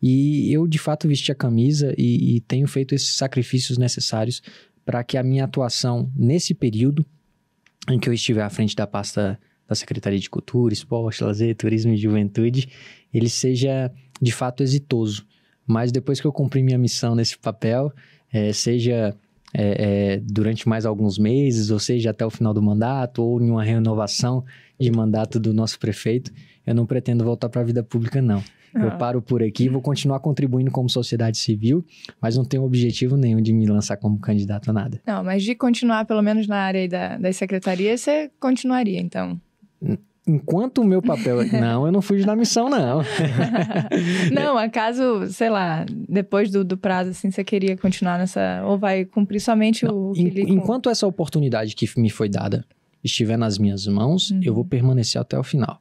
E eu de fato vesti a camisa e, e tenho feito esses sacrifícios necessários para que a minha atuação nesse período em que eu estiver à frente da pasta da Secretaria de Cultura, Esporte, Lazer, Turismo e Juventude, ele seja de fato exitoso. Mas depois que eu cumpri minha missão nesse papel, é, seja é, é, durante mais alguns meses, ou seja, até o final do mandato, ou em uma renovação de mandato do nosso prefeito, eu não pretendo voltar para a vida pública, não. Ah. Eu paro por aqui, vou continuar contribuindo como sociedade civil, mas não tenho objetivo nenhum de me lançar como candidato a nada. Não, mas de continuar, pelo menos na área da, das secretarias, você continuaria, então? enquanto o meu papel. É- não, eu não fui da missão, não. não, acaso, sei lá, depois do, do, prazo, assim, você queria continuar nessa. Ou vai cumprir somente não, o. Que en, ele... Enquanto essa oportunidade que me foi dada estiver nas minhas mãos, uhum. eu vou uhum. permanecer até o final.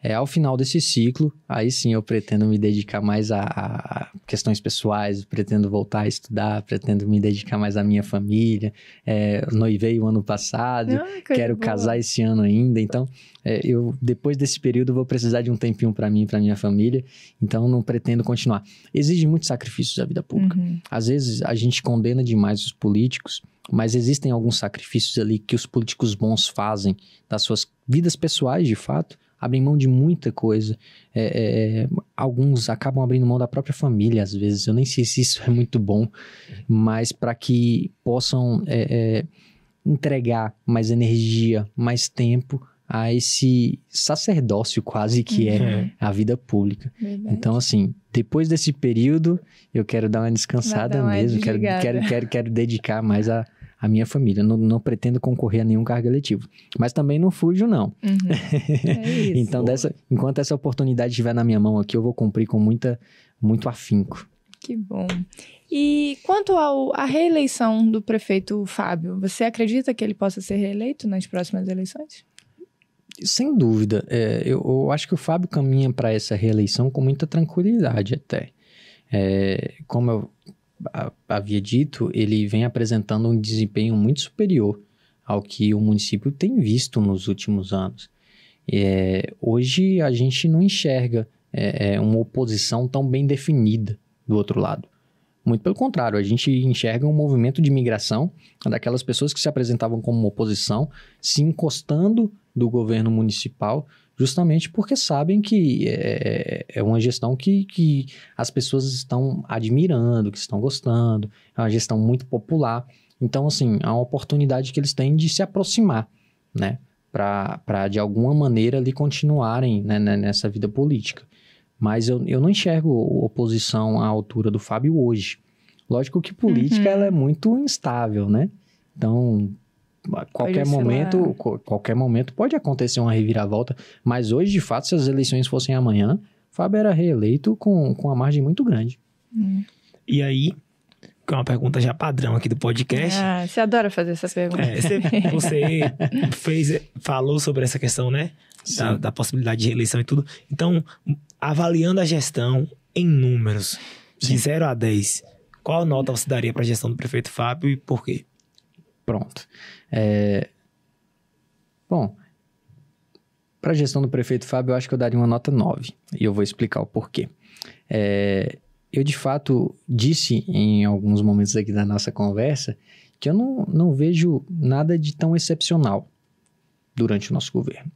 É, ao final desse ciclo, aí sim eu pretendo me dedicar mais a, a, questões pessoais, pretendo voltar a estudar, pretendo me dedicar mais à minha família. É, noivei o ano passado, ah, quero boa. casar esse ano ainda. Então, é, eu depois desse período vou precisar de um tempinho para mim, para minha família. Então, não pretendo continuar. Exige muitos sacrifícios a vida pública. Uhum. Às vezes a gente condena demais os políticos mas existem alguns sacrifícios ali que os políticos bons fazem das suas vidas pessoais, de fato, abrem mão de muita coisa. É, é, é, alguns acabam abrindo mão da própria família, às vezes. Eu nem sei se isso é muito bom, mas para que possam é, é, entregar mais energia, mais tempo a esse sacerdócio quase que é uhum. é a vida pública. Verdade. Então, assim, depois desse período, eu quero dar uma descansada dar uma mesmo, quero, quero, quero, quero dedicar mais a a minha família. Não, não pretendo concorrer a nenhum cargo eletivo. Mas também não fujo, não. Uhum. É isso. então, dessa, enquanto essa oportunidade estiver na minha mão aqui, eu vou cumprir com muita, muito afinco. Que bom. E quanto à reeleição do prefeito Fábio, você acredita que ele possa ser reeleito nas próximas eleições? Sem dúvida. É, eu, eu, acho que o Fábio caminha para essa reeleição com muita tranquilidade até. É, como eu havia dito, ele vem apresentando um desempenho muito superior ao que o município tem visto nos últimos anos. É, hoje a gente não enxerga é, é uma oposição tão bem definida do outro lado. Muito pelo contrário, a gente enxerga um movimento de migração daquelas pessoas que se apresentavam como oposição se encostando do governo municipal justamente porque sabem que é, é uma gestão que, que as pessoas estão admirando, que estão gostando, é uma gestão muito popular. Então, assim, é uma oportunidade que eles têm de se aproximar, né? Para, de alguma maneira, ali continuarem né, né, nessa vida política. Mas eu, eu não enxergo oposição à altura do Fábio hoje. Lógico que política uhum. ela é muito instável, né? Então, qualquer momento, qualquer momento pode acontecer uma reviravolta, mas hoje, de fato, se as eleições fossem amanhã, Fábio era reeleito com, com uma margem muito grande. Hum. E aí, que é uma pergunta já padrão aqui do podcast. Ah, você adora fazer essas é, perguntas. É, você, você fez, falou sobre essa questão, né? Da, da, possibilidade de reeleição e tudo. Então, avaliando a gestão em números, Sim. de 0 a 10, qual nota você daria para a gestão do prefeito Fábio e por quê? Pronto. É... Bom, para a gestão do prefeito Fábio, eu acho que eu daria uma nota 9 e eu vou explicar o porquê. É... Eu, de fato, disse em alguns momentos aqui da nossa conversa que eu não, não vejo nada de tão excepcional durante o nosso governo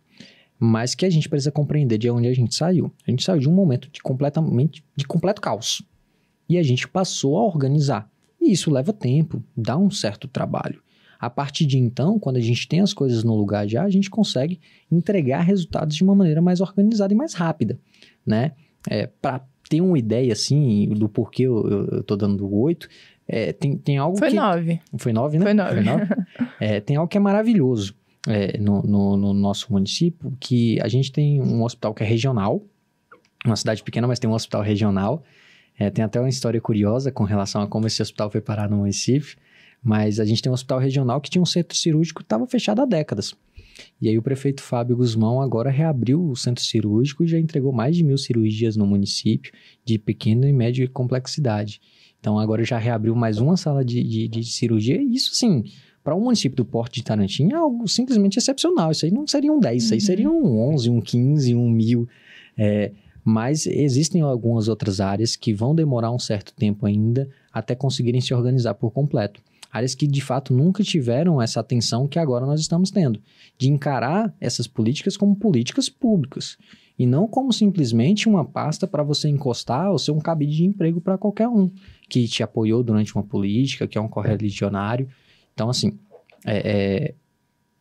mas que a gente precisa compreender de onde a gente saiu. A gente saiu de um momento de completamente de completo caos. E a gente passou a organizar. E isso leva tempo, dá um certo trabalho. A partir de então, quando a gente tem as coisas no lugar já, a gente consegue entregar resultados de uma maneira mais organizada e mais rápida, né? É, Para ter uma ideia, assim, do porquê eu, eu, tô dando oito, é, tem, tem algo Foi que... Nove. Foi nove, Né? Foi nove, né? Foi nove. é, tem algo que é maravilhoso é, no, no, no nosso município, que a gente tem um hospital que é regional, uma cidade pequena, mas tem um hospital regional, é, tem até uma história curiosa com relação a como esse hospital foi parar no município. Mas a gente tem um hospital regional que tinha um centro cirúrgico que estava fechado há décadas. E aí o prefeito Fábio Guzmão agora reabriu o centro cirúrgico e já entregou mais de mil cirurgias no município de pequena e média complexidade. Então agora já reabriu mais uma sala de, de, de cirurgia. E isso sim, para o um município do Porto de Tarantim é algo simplesmente excepcional. Isso aí não seriam um 10, uhum. isso aí uhum. seriam um 11, um 15, um mil. É, mas existem algumas outras áreas que vão demorar um certo tempo ainda até conseguirem se organizar por completo áreas que de fato nunca tiveram essa atenção que agora nós estamos tendo, de encarar essas políticas como políticas públicas e não como simplesmente uma pasta para você encostar ou ser um cabide de emprego para qualquer um que te apoiou durante uma política, que é um correligionário. Então, assim, é, é,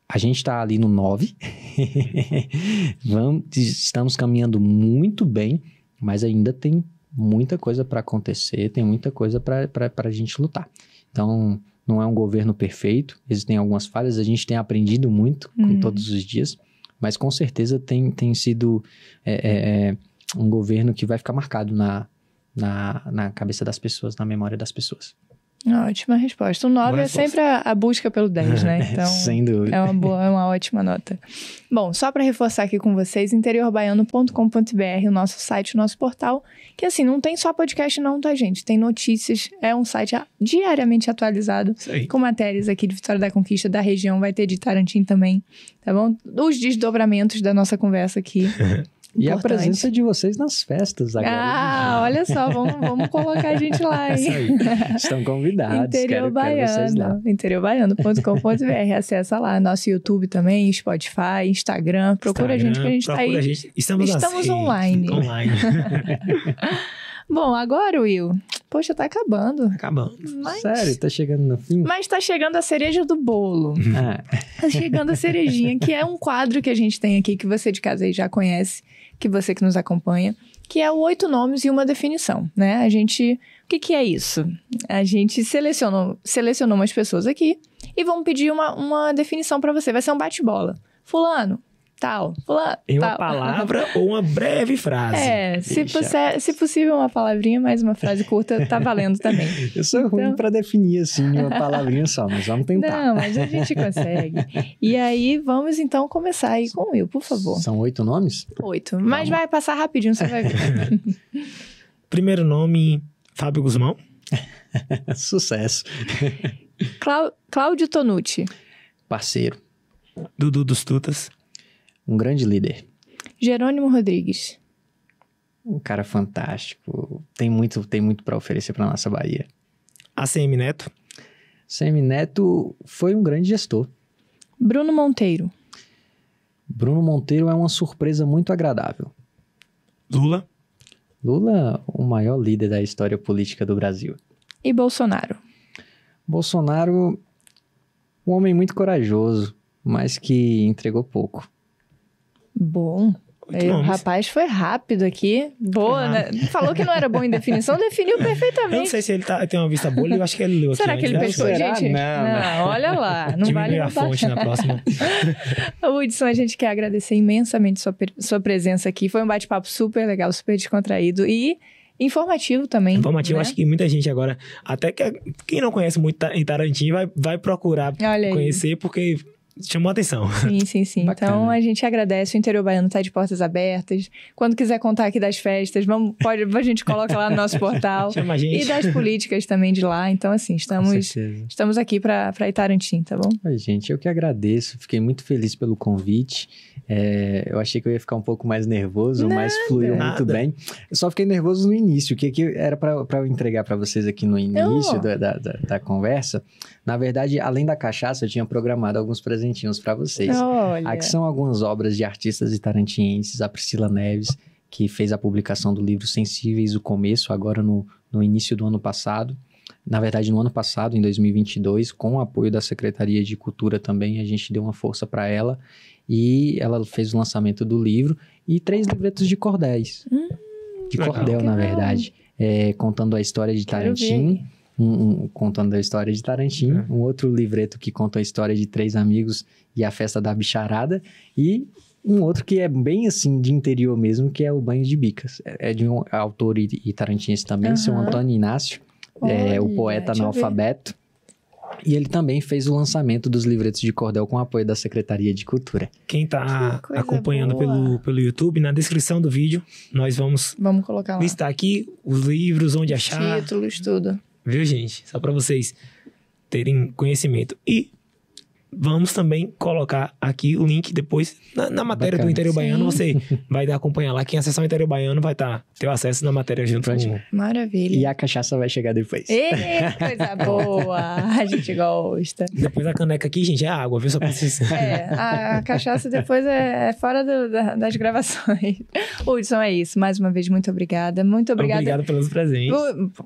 a gente está ali no 9, estamos caminhando muito bem, mas ainda tem muita coisa para acontecer, tem muita coisa para a gente lutar. Então, não é um governo perfeito, existem algumas falhas, a gente tem aprendido muito uhum. com todos os dias, mas com certeza tem, tem sido é, é, é, um governo que vai ficar marcado na, na, na cabeça das pessoas, na memória das pessoas. Ótima resposta. O 9 é resposta. sempre a, a, busca pelo 10, né? Então, Sem dúvida. É uma, boa, é uma ótima nota. Bom, só para reforçar aqui com vocês, interiorbaiano.com.br, o nosso site, o nosso portal, que assim, não tem só podcast não, tá, gente? Tem notícias, é um site diariamente atualizado, com matérias aqui de Vitória da Conquista, da região, vai ter de Tarantim também, tá bom? Os desdobramentos da nossa conversa aqui. Importante. E a presença de vocês nas festas agora. Ah, olha só, vamos, vamos colocar a gente lá, hein? Aí, estão convidados. Interior quero, Baiano. interiorbaiano.com.br, Acessa lá nosso YouTube também, Spotify, Instagram. Procura Instagram, a gente que a gente está aí. A gente. Estamos, Estamos online. Online. Bom, agora, Will. Poxa, tá acabando. Acabando. Mas... Sério, tá chegando no fim? Mas tá chegando a cereja do bolo. Ah. Tá chegando a cerejinha, que é um quadro que a gente tem aqui, que você de casa aí já conhece, que você que nos acompanha, que é o oito nomes e uma definição, né? A gente, o que, que é isso? A gente selecionou, selecionou umas pessoas aqui e vamos pedir uma, uma definição para você. Vai ser um bate-bola. Fulano, tal, Em uma palavra ou uma breve frase. É, se, é. se, possível uma palavrinha, mais uma frase curta, tá valendo também. Eu sou então... ruim para definir assim uma palavrinha só, mas vamos tentar. Não, mas a gente consegue. E aí vamos então começar aí com o Will, por favor. São oito nomes? Oito, mas vamos. vai passar rapidinho, você vai ver. Primeiro nome, Fábio Guzmão. Sucesso. Cláudio Tonucci. Parceiro. Dudu dos Tutas um grande líder. Jerônimo Rodrigues. Um cara fantástico. Tem muito, tem muito para oferecer para nossa Bahia. ACM Neto. ACM Neto foi um grande gestor. Bruno Monteiro. Bruno Monteiro é uma surpresa muito agradável. Lula. Lula, o maior líder da história política do Brasil. E Bolsonaro. Bolsonaro, um homem muito corajoso, mas que entregou pouco. Bom. É, o rapaz foi rápido aqui. Boa, né? Falou que não era bom em definição, definiu perfeitamente. Eu não sei se ele tá, tem uma vista boa, eu acho que ele leu Será aqui, que ele né? pescou, gente? Não, não, não, olha lá. Não vale a fonte na próxima. Hudson, a gente quer agradecer imensamente sua, sua presença aqui. Foi um bate-papo super legal, super descontraído e informativo também. Informativo, né? acho que muita gente agora, até que quem não conhece muito em Tarantino, vai, vai procurar conhecer, porque chamou a atenção. Sim, sim, sim. Então, Bacana. Então a gente agradece. O interior baiano está de portas abertas. Quando quiser contar aqui das festas, vamos, pode, a gente coloca lá no nosso portal. Chama a gente. E das políticas também de lá. Então, assim, estamos, estamos aqui para Itarantim, tá bom? Oi, gente, eu que agradeço. Fiquei muito feliz pelo convite. É, eu achei que eu ia ficar um pouco mais nervoso, nada, mas fluiu nada. muito bem. Eu só fiquei nervoso no início, que, aqui era para eu entregar para vocês aqui no início da, da, da, da, conversa. Na verdade, além da cachaça, eu tinha programado alguns presentinhos para vocês. Olha. Aqui são algumas obras de artistas e a Priscila Neves, que fez a publicação do livro Sensíveis, o Começo, agora no, no início do ano passado. Na verdade, no ano passado, em 2022, com o apoio da Secretaria de Cultura também, a gente deu uma força para ela e ela fez o lançamento do livro e três livretos de cordéis. Hum, de cordel, legal. na verdade. É, contando a história de Tarantim. Um, um, contando a história de Tarantim, é. um outro livreto que conta a história de três amigos e a festa da bicharada, e um outro que é bem assim de interior mesmo, que é o Banho de Bicas. É, é de um autor e, e tarantinense também, uhum. seu Antônio Inácio é, o poeta analfabeto. E ele também fez o lançamento dos livretos de cordel com apoio da Secretaria de Cultura. Quem está acompanhando pelo, pelo YouTube, na descrição do vídeo, nós vamos, vamos colocar lá. listar aqui os livros, onde achar. Títulos, tudo. Viu, gente? Só para vocês terem conhecimento. E vamos também colocar aqui o link depois na, na matéria Bacana, do Interior sim. Baiano. Você vai dar acompanhar lá. Quem acessar o Interior Baiano vai estar tá, ter acesso na matéria junto Pronto. com Maravilha. E a cachaça vai chegar depois. Ei, coisa boa. A gente gosta. Depois a caneca aqui, gente, é água, viu? Só pra vocês. É, a, a cachaça depois é, é fora do, da, das gravações. Hudson, é isso. Mais uma vez, muito obrigada. Muito obrigada. Obrigado pelos presentes.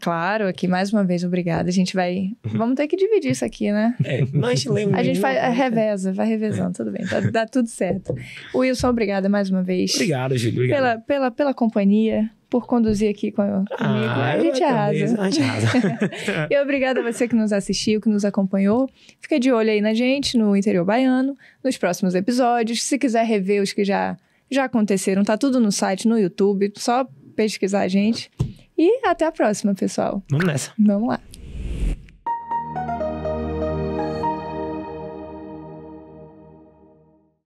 claro, aqui mais uma vez, obrigada. A gente vai... Vamos ter que dividir isso aqui, né? É, mas lembra. A gente faz Revesa, reveza, vai revezando, é. tudo bem, tá, dá tudo certo. Wilson, obrigada mais uma vez. Obrigado, Júlio, obrigado. Pela, pela, pela companhia, por conduzir aqui com, comigo. Ah, a gente arrasa. A gente arrasa. e obrigada a você que nos assistiu, que nos acompanhou. Fica de olho aí na gente, no interior baiano, nos próximos episódios. Se quiser rever os que já, já aconteceram, tá tudo no site, no YouTube, só pesquisar a gente. E até a próxima, pessoal. Vamos nessa. Vamos lá.